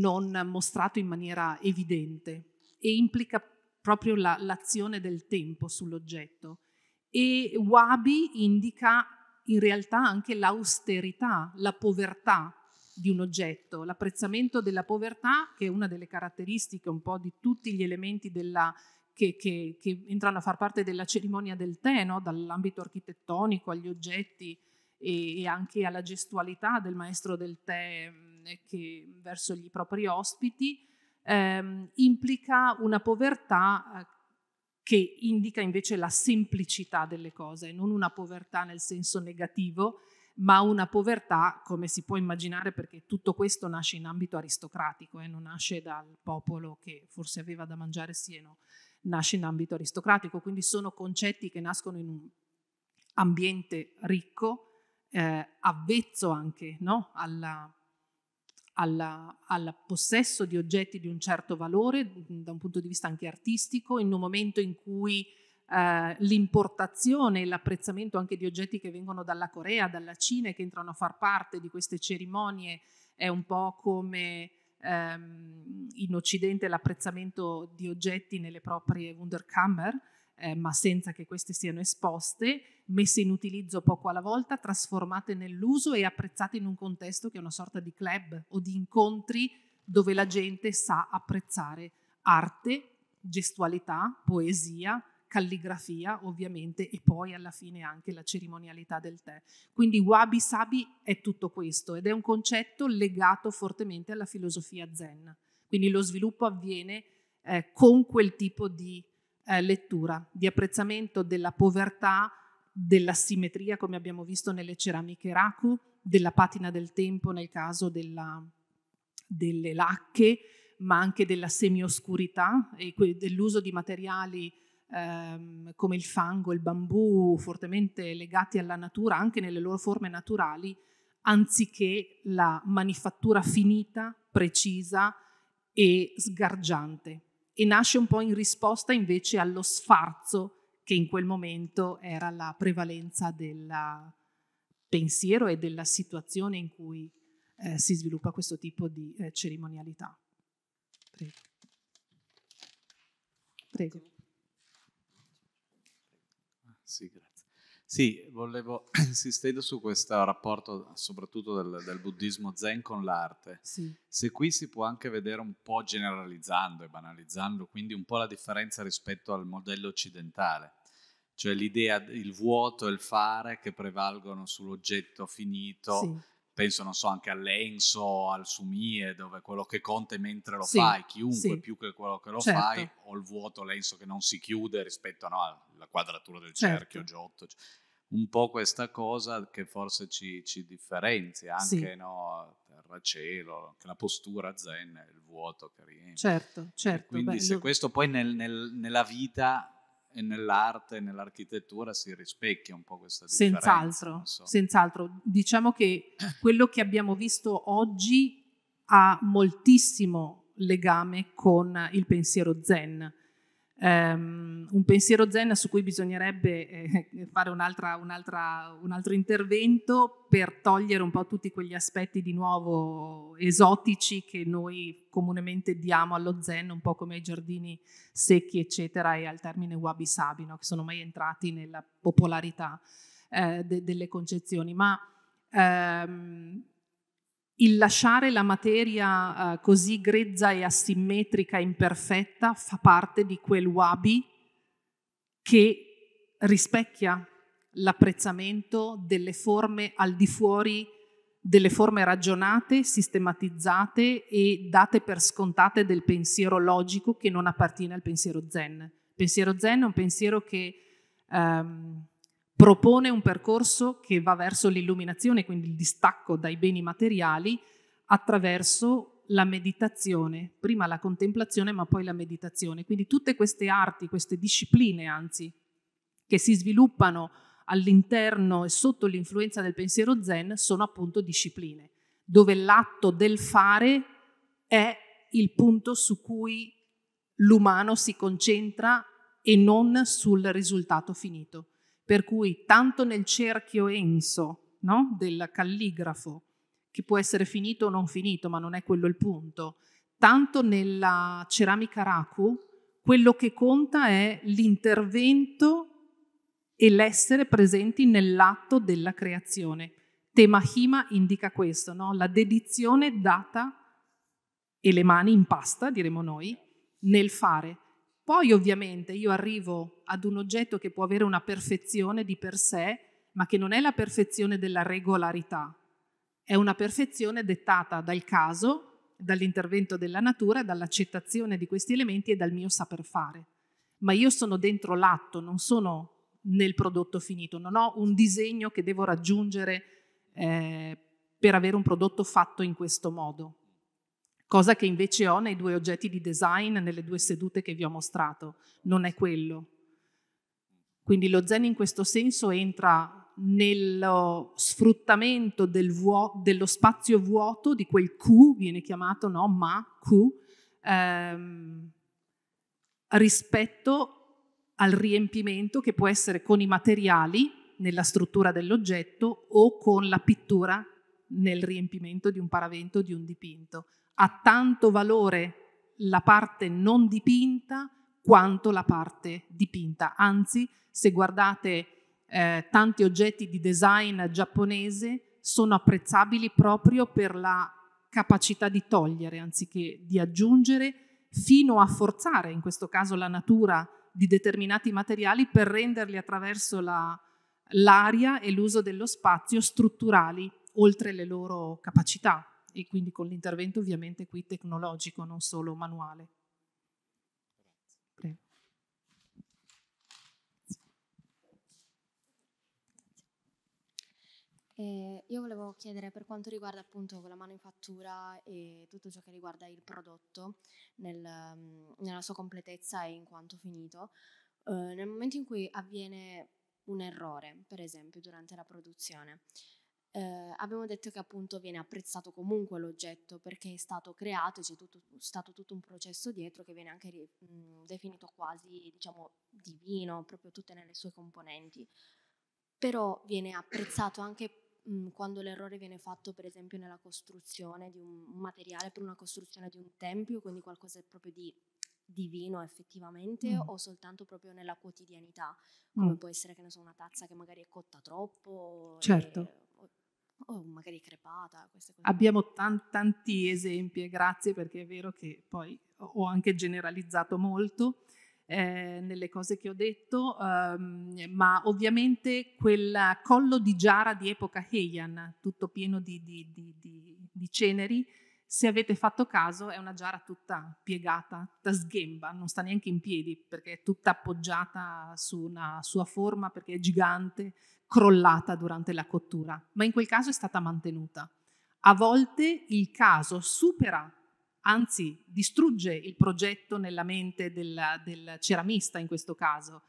non, mostrato in maniera evidente e implica proprio la, l'azione del tempo sull'oggetto. E Wabi indica in realtà anche l'austerità, la povertà, di un oggetto, l'apprezzamento della povertà, che è una delle caratteristiche un po' di tutti gli elementi della che, che, che, entrano a far parte della cerimonia del tè, no? dall'ambito architettonico agli oggetti e, e, anche alla gestualità del maestro del tè mm, eh, che, verso gli propri ospiti, ehm, implica una povertà eh, che indica invece la semplicità delle cose, non una povertà nel senso negativo, ma una povertà, come si può immaginare, perché tutto questo nasce in ambito aristocratico e eh, non nasce dal popolo che forse aveva da mangiare sieno, nasce in ambito aristocratico, quindi sono concetti che nascono in un ambiente ricco, eh, avvezzo anche no? alla, alla, al possesso di oggetti di un certo valore, da un punto di vista anche artistico, in un momento in cui eh, l'importazione e l'apprezzamento anche di oggetti che vengono dalla Corea, dalla Cina e che entrano a far parte di queste cerimonie è un po' come ehm, in Occidente l'apprezzamento di oggetti nelle proprie Wunderkammer, eh, ma senza che queste siano esposte, messe in utilizzo poco alla volta, trasformate nell'uso e apprezzate in un contesto che è una sorta di club o di incontri dove la gente sa apprezzare arte, gestualità, poesia, calligrafia ovviamente e poi alla fine anche la cerimonialità del tè. Quindi wabi sabi è tutto questo ed è un concetto legato fortemente alla filosofia zen. Quindi lo sviluppo avviene eh, con quel tipo di eh, lettura, di apprezzamento della povertà, della simmetria come abbiamo visto nelle ceramiche raku, della patina del tempo nel caso della, delle lacche, ma anche della semioscurità e dell'uso di materiali ehm, come il fango, il bambù, fortemente legati alla natura, anche nelle loro forme naturali, anziché la manifattura finita, precisa e sgargiante. E nasce un po' in risposta invece allo sfarzo che in quel momento era la prevalenza del pensiero e della situazione in cui eh, si sviluppa questo tipo di eh, cerimonialità. Prego. Prego. Sì, grazie. Sì, volevo insistere su questo rapporto soprattutto del, del buddismo zen con l'arte. Sì. Se qui si può anche vedere un po' generalizzando e banalizzando, quindi un po' la differenza rispetto al modello occidentale, cioè l'idea, il vuoto e il fare che prevalgono sull'oggetto finito. Sì penso, non so, anche all'Enso, al Sumie, dove quello che conta è mentre lo sì, fai, chiunque sì. più che quello che lo certo. fai, o il vuoto, l'Enso che non si chiude rispetto no, alla quadratura del certo. cerchio, certo. Giotto. Un po' questa cosa che forse ci, ci differenzia anche, sì. no? cielo, anche la postura zen, il vuoto che riempie. Certo, certo. E quindi bello. se questo poi nel, nel, nella vita e nell'arte e nell'architettura si rispecchia un po' questa differenza. Senz'altro, senz'altro. Diciamo che quello che abbiamo visto oggi ha moltissimo legame con il pensiero zen. Um, un pensiero zen su cui bisognerebbe eh, fare un'altra, un'altra, un altro intervento per togliere un po' tutti quegli aspetti di nuovo esotici che noi comunemente diamo allo zen, un po' come ai giardini secchi, eccetera, e al termine wabi sabi, no? che sono mai entrati nella popolarità eh, de- delle concezioni. Ma ehm, il lasciare la materia eh, così grezza e asimmetrica, imperfetta, fa parte di quel wabi che rispecchia l'apprezzamento delle forme al di fuori, delle forme ragionate, sistematizzate e date per scontate del pensiero logico che non appartiene al pensiero zen. Il pensiero zen è un pensiero che ehm, propone un percorso che va verso l'illuminazione, quindi il distacco dai beni materiali, attraverso la meditazione, prima la contemplazione ma poi la meditazione. Quindi tutte queste arti, queste discipline anzi, che si sviluppano all'interno e sotto l'influenza del pensiero zen sono appunto discipline, dove l'atto del fare è il punto su cui l'umano si concentra e non sul risultato finito per cui tanto nel cerchio enso no? del calligrafo, che può essere finito o non finito, ma non è quello il punto, tanto nella ceramica raku, quello che conta è l'intervento e l'essere presenti nell'atto della creazione. Temahima indica questo, no? la dedizione data e le mani in pasta, diremo noi, nel fare. Poi ovviamente io arrivo ad un oggetto che può avere una perfezione di per sé, ma che non è la perfezione della regolarità, è una perfezione dettata dal caso, dall'intervento della natura, dall'accettazione di questi elementi e dal mio saper fare. Ma io sono dentro l'atto, non sono nel prodotto finito, non ho un disegno che devo raggiungere eh, per avere un prodotto fatto in questo modo cosa che invece ho nei due oggetti di design, nelle due sedute che vi ho mostrato, non è quello. Quindi lo zen in questo senso entra nello sfruttamento del vuo- dello spazio vuoto, di quel Q, viene chiamato no, ma Q, ehm, rispetto al riempimento che può essere con i materiali nella struttura dell'oggetto o con la pittura nel riempimento di un paravento di un dipinto. Ha tanto valore la parte non dipinta quanto la parte dipinta. Anzi, se guardate eh, tanti oggetti di design giapponese sono apprezzabili proprio per la capacità di togliere anziché di aggiungere, fino a forzare in questo caso la natura di determinati materiali per renderli attraverso la, l'aria e l'uso dello spazio strutturali oltre le loro capacità e quindi con l'intervento ovviamente qui tecnologico, non solo manuale. Prego. Eh, io volevo chiedere per quanto riguarda appunto la manifattura e tutto ciò che riguarda il prodotto nel, mm, nella sua completezza e in quanto finito, eh, nel momento in cui avviene un errore, per esempio durante la produzione, eh, abbiamo detto che appunto viene apprezzato comunque l'oggetto perché è stato creato, c'è tutto, stato tutto un processo dietro che viene anche mh, mhmm, definito quasi diciamo divino, proprio tutte nelle sue componenti. Però viene apprezzato anche mh, mhmm, quando l'errore viene fatto per esempio nella costruzione di un materiale per una costruzione di un tempio, quindi qualcosa proprio di divino effettivamente mm. o soltanto proprio nella quotidianità, mm. come mm. può essere che ne so una tazza che magari è cotta troppo. Certo. E, o magari crepata. Queste cose. Abbiamo tan- tanti esempi grazie perché è vero che poi ho anche generalizzato molto. Eh, nelle cose che ho detto, ehm, ma ovviamente quel collo di giara di epoca Heian, tutto pieno di, di, di, di ceneri, se avete fatto caso, è una giara tutta piegata, tutta sghemba, non sta neanche in piedi perché è tutta appoggiata su una sua forma perché è gigante, crollata durante la cottura, ma in quel caso è stata mantenuta. A volte il caso supera, anzi distrugge il progetto nella mente del, del ceramista in questo caso,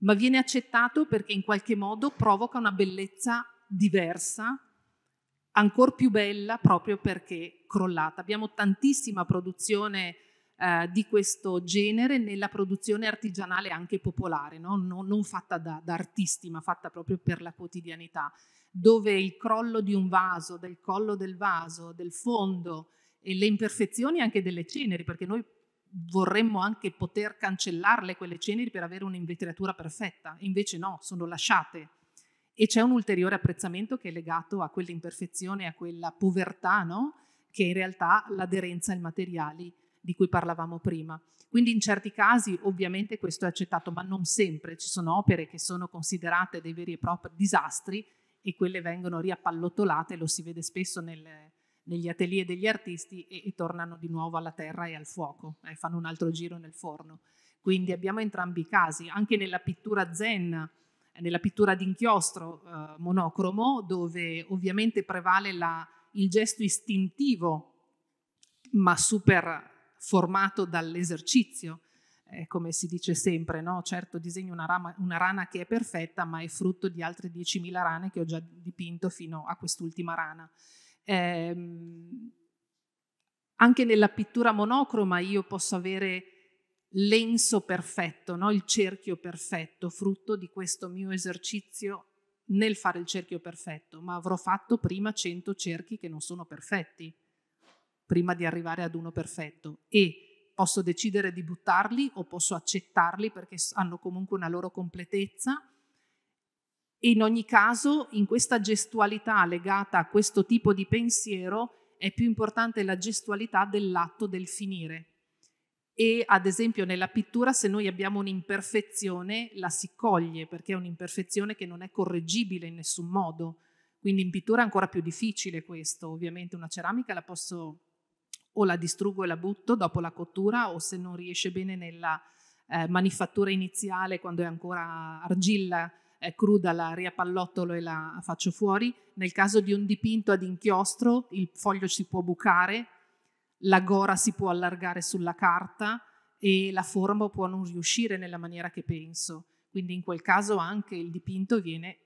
ma viene accettato perché in qualche modo provoca una bellezza diversa ancora più bella proprio perché crollata. Abbiamo tantissima produzione eh, di questo genere nella produzione artigianale anche popolare, no? non, non, fatta da, da, artisti ma fatta proprio per la quotidianità, dove il crollo di un vaso, del collo del vaso, del fondo e le imperfezioni anche delle ceneri, perché noi vorremmo anche poter cancellarle quelle ceneri per avere un'invetriatura perfetta, invece no, sono lasciate e c'è un ulteriore apprezzamento che è legato a quell'imperfezione, a quella povertà, no? che è in realtà l'aderenza ai materiali di cui parlavamo prima. Quindi in certi casi ovviamente questo è accettato, ma non sempre. Ci sono opere che sono considerate dei veri e propri disastri e quelle vengono riappallottolate, lo si vede spesso nel, negli atelier degli artisti e, e, tornano di nuovo alla terra e al fuoco, eh, fanno un altro giro nel forno. Quindi abbiamo entrambi i casi, anche nella pittura zenna nella pittura d'inchiostro eh, monocromo, dove ovviamente prevale la, il gesto istintivo, ma super formato dall'esercizio. Eh, come si dice sempre, no? certo disegno una, rama, una rana che è perfetta, ma è frutto di altre 10.000 rane che ho già dipinto fino a quest'ultima rana. Eh, anche nella pittura monocroma io posso avere lenso perfetto, no? il cerchio perfetto, frutto di questo mio esercizio nel fare il cerchio perfetto, ma avrò fatto prima 100 cerchi che non sono perfetti, prima di arrivare ad uno perfetto e posso decidere di buttarli o posso accettarli perché hanno comunque una loro completezza. E in ogni caso, in questa gestualità legata a questo tipo di pensiero, è più importante la gestualità dell'atto del finire, e ad esempio nella pittura se noi abbiamo un'imperfezione la si coglie perché è un'imperfezione che non è correggibile in nessun modo. Quindi in pittura è ancora più difficile questo, ovviamente una ceramica la posso o la distruggo e la butto dopo la cottura o se non riesce bene nella eh, manifattura iniziale quando è ancora argilla eh, cruda la riappallottolo e la faccio fuori. Nel caso di un dipinto ad inchiostro il foglio si può bucare la gora si può allargare sulla carta e la forma può non riuscire nella maniera che penso. Quindi in quel caso anche il dipinto viene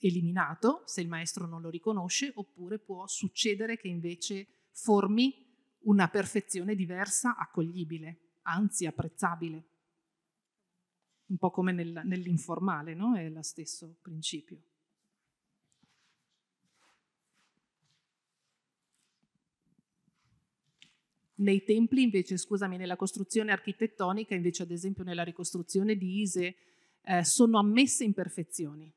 eliminato se il maestro non lo riconosce, oppure può succedere che invece formi una perfezione diversa, accoglibile, anzi apprezzabile. Un po' come nel, nell'informale, no? È lo stesso principio. Nei templi invece, scusami, nella costruzione architettonica, invece ad esempio nella ricostruzione di Ise, eh, sono ammesse imperfezioni,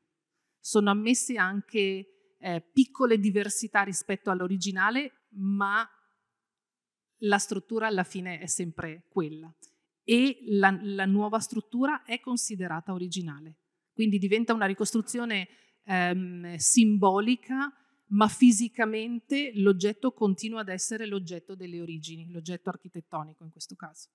sono ammesse anche eh, piccole diversità rispetto all'originale, ma la struttura alla fine è sempre quella e la, la nuova struttura è considerata originale. Quindi diventa una ricostruzione ehm, simbolica ma fisicamente l'oggetto continua ad essere l'oggetto delle origini, l'oggetto architettonico in questo caso.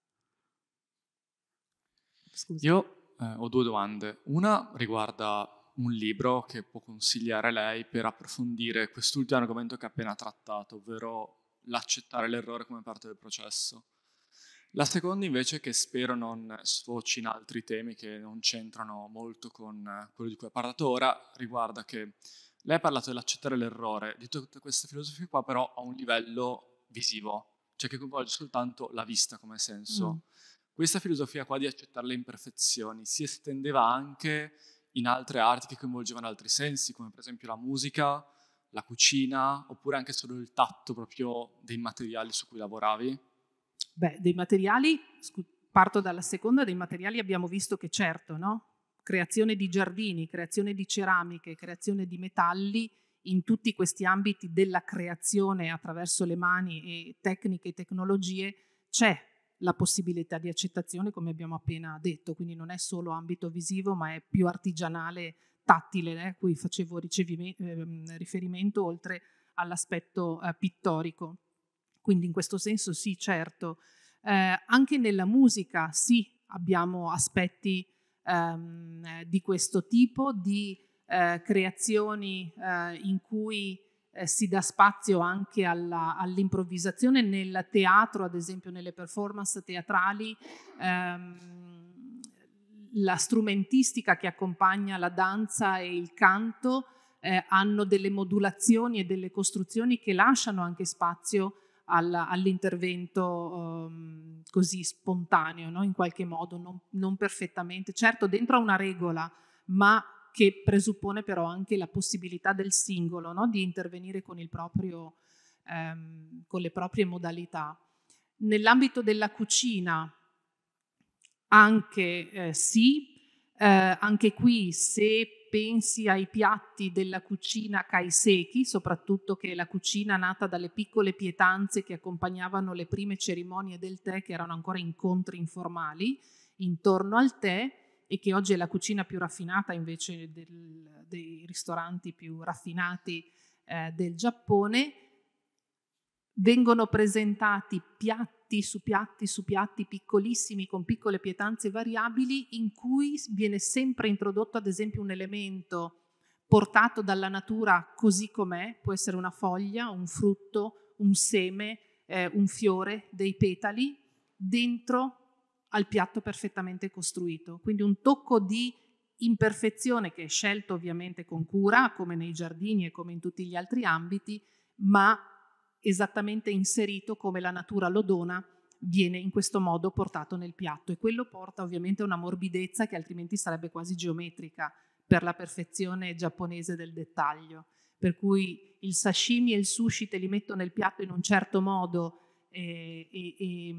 Scusi. Io eh, ho due domande. Una riguarda un libro che può consigliare lei per approfondire quest'ultimo argomento che ha appena trattato, ovvero l'accettare l'errore come parte del processo. La seconda invece che spero non sfoci in altri temi che non c'entrano molto con eh, quello di cui ha parlato ora, riguarda che lei ha parlato dell'accettare l'errore, di tutte queste filosofie qua però a un livello visivo, cioè che coinvolge soltanto la vista come senso. Mm. Questa filosofia qua di accettare le imperfezioni si estendeva anche in altre arti che coinvolgevano altri sensi, come per esempio la musica, la cucina, oppure anche solo il tatto proprio dei materiali su cui lavoravi? Beh, dei materiali, parto dalla seconda, dei materiali abbiamo visto che certo, no? creazione di giardini, creazione di ceramiche, creazione di metalli, in tutti questi ambiti della creazione attraverso le mani e tecniche e tecnologie c'è la possibilità di accettazione, come abbiamo appena detto, quindi non è solo ambito visivo, ma è più artigianale, tattile, eh, a eh, cui facevo ricevi, ehm, riferimento, oltre all'aspetto eh, pittorico. Quindi in questo senso sì, certo. Eh, anche nella musica sì, abbiamo aspetti ehm, eh, di questo tipo, di eh, creazioni eh, in cui eh, si dà spazio anche alla, all'improvvisazione nel teatro, ad esempio nelle performance teatrali. Ehm, la strumentistica che accompagna la danza e il canto eh, hanno delle modulazioni e delle costruzioni che lasciano anche spazio alla, all'intervento um, così spontaneo, no? in qualche modo, non, non perfettamente, certo dentro a una regola, ma che presuppone però anche la possibilità del singolo no? di intervenire con, proprio, ehm, con le proprie modalità. Nell'ambito della cucina, anche eh, sì, eh, anche qui se pensi ai piatti della cucina Kaiseki, soprattutto che è la cucina nata dalle piccole pietanze che accompagnavano le prime cerimonie del tè, che erano ancora incontri informali intorno al tè, e che oggi è la cucina più raffinata invece del, dei ristoranti più raffinati eh, del Giappone, vengono presentati piatti piatti su piatti su piatti piccolissimi con piccole pietanze variabili in cui viene sempre introdotto ad esempio un elemento portato dalla natura così com'è, può essere una foglia, un frutto, un seme, eh, un fiore, dei petali, dentro al piatto perfettamente costruito. Quindi un tocco di imperfezione che è scelto ovviamente con cura, come nei giardini e come in tutti gli altri ambiti, ma esattamente inserito come la natura lo dona, viene in questo modo portato nel piatto e quello porta ovviamente a una morbidezza che altrimenti sarebbe quasi geometrica per la perfezione giapponese del dettaglio. Per cui il sashimi e il sushi te li metto nel piatto in un certo modo eh, e, e,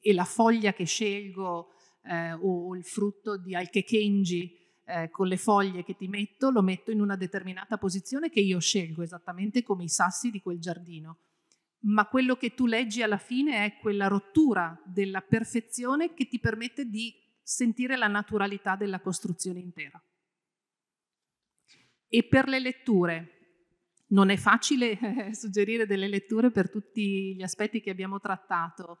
e, la foglia che scelgo eh, o il frutto di alkekenji eh, con le foglie che ti metto lo metto in una determinata posizione che io scelgo esattamente come i sassi di quel giardino ma quello che tu leggi alla fine è quella rottura della perfezione che ti permette di sentire la naturalità della costruzione intera. E per le letture, non è facile eh, suggerire delle letture per tutti gli aspetti che abbiamo trattato.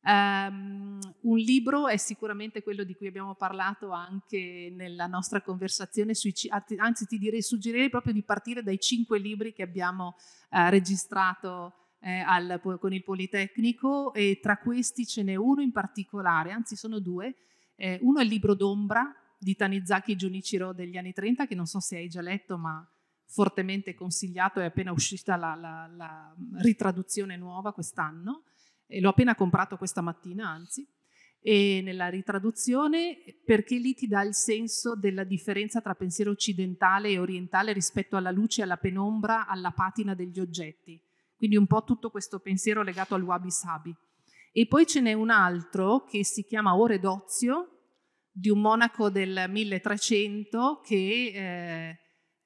Um, un libro è sicuramente quello di cui abbiamo parlato anche nella nostra conversazione, sui, anzi ti direi, suggerirei proprio di partire dai cinque libri che abbiamo eh, registrato eh, al, con il Politecnico e tra questi ce n'è uno in particolare, anzi sono due. Eh, uno è il libro d'ombra di Tanizaki Junichiro degli anni 30, che non so se hai già letto, ma fortemente consigliato, è appena uscita la, la, la ritraduzione nuova quest'anno e l'ho appena comprato questa mattina, anzi. E nella ritraduzione, perché lì ti dà il senso della differenza tra pensiero occidentale e orientale rispetto alla luce, alla penombra, alla patina degli oggetti quindi un po' tutto questo pensiero legato al wabi sabi. E poi ce n'è un altro che si chiama Ore d'Ozio, di un monaco del 1300 che eh,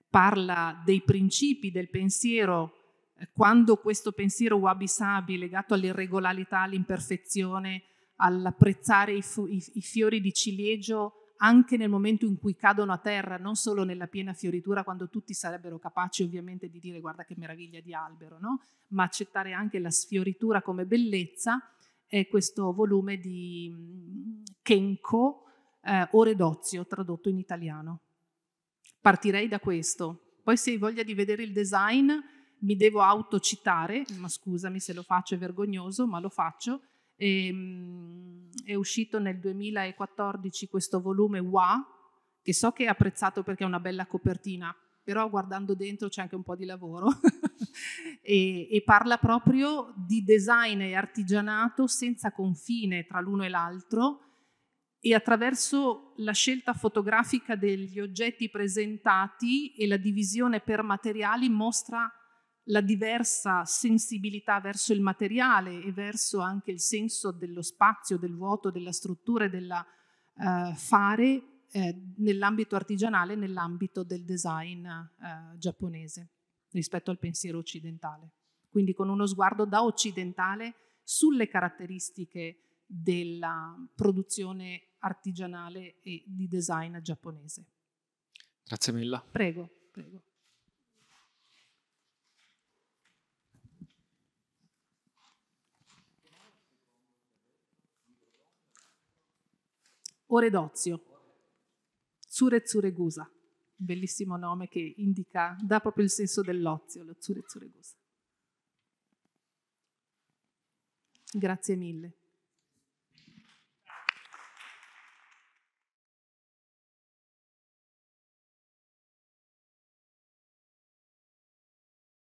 parla dei principi del pensiero eh, quando questo pensiero wabi sabi legato all'irregolarità, all'imperfezione, all'apprezzare i, i, i fiori di ciliegio anche nel momento in cui cadono a terra, non solo nella piena fioritura, quando tutti sarebbero capaci ovviamente di dire guarda che meraviglia di albero, no? ma accettare anche la sfioritura come bellezza, è questo volume di mm, Kenko eh, d'Ozio, tradotto in italiano. Partirei da questo. Poi se hai voglia di vedere il design, mi devo autocitare, ma scusami se lo faccio, è vergognoso, ma lo faccio e, ehm, è uscito nel 2014 questo volume WA, che so che è apprezzato perché è una bella copertina, però guardando dentro c'è anche un po' di lavoro e, e, parla proprio di design e artigianato senza confine tra l'uno e l'altro e attraverso la scelta fotografica degli oggetti presentati e la divisione per materiali mostra la diversa sensibilità verso il materiale e verso anche il senso dello spazio, del vuoto, della struttura e della eh, fare eh, nell'ambito artigianale, nell'ambito del design eh, giapponese rispetto al pensiero occidentale. Quindi con uno sguardo da occidentale sulle caratteristiche della produzione artigianale e di design giapponese. Grazie mille. Prego, prego. ore d'ozio. Oredozio, Tsurezzuregusa, bellissimo nome che indica, dà proprio il senso dell'ozio, lo Tsurezzuregusa. Grazie mille.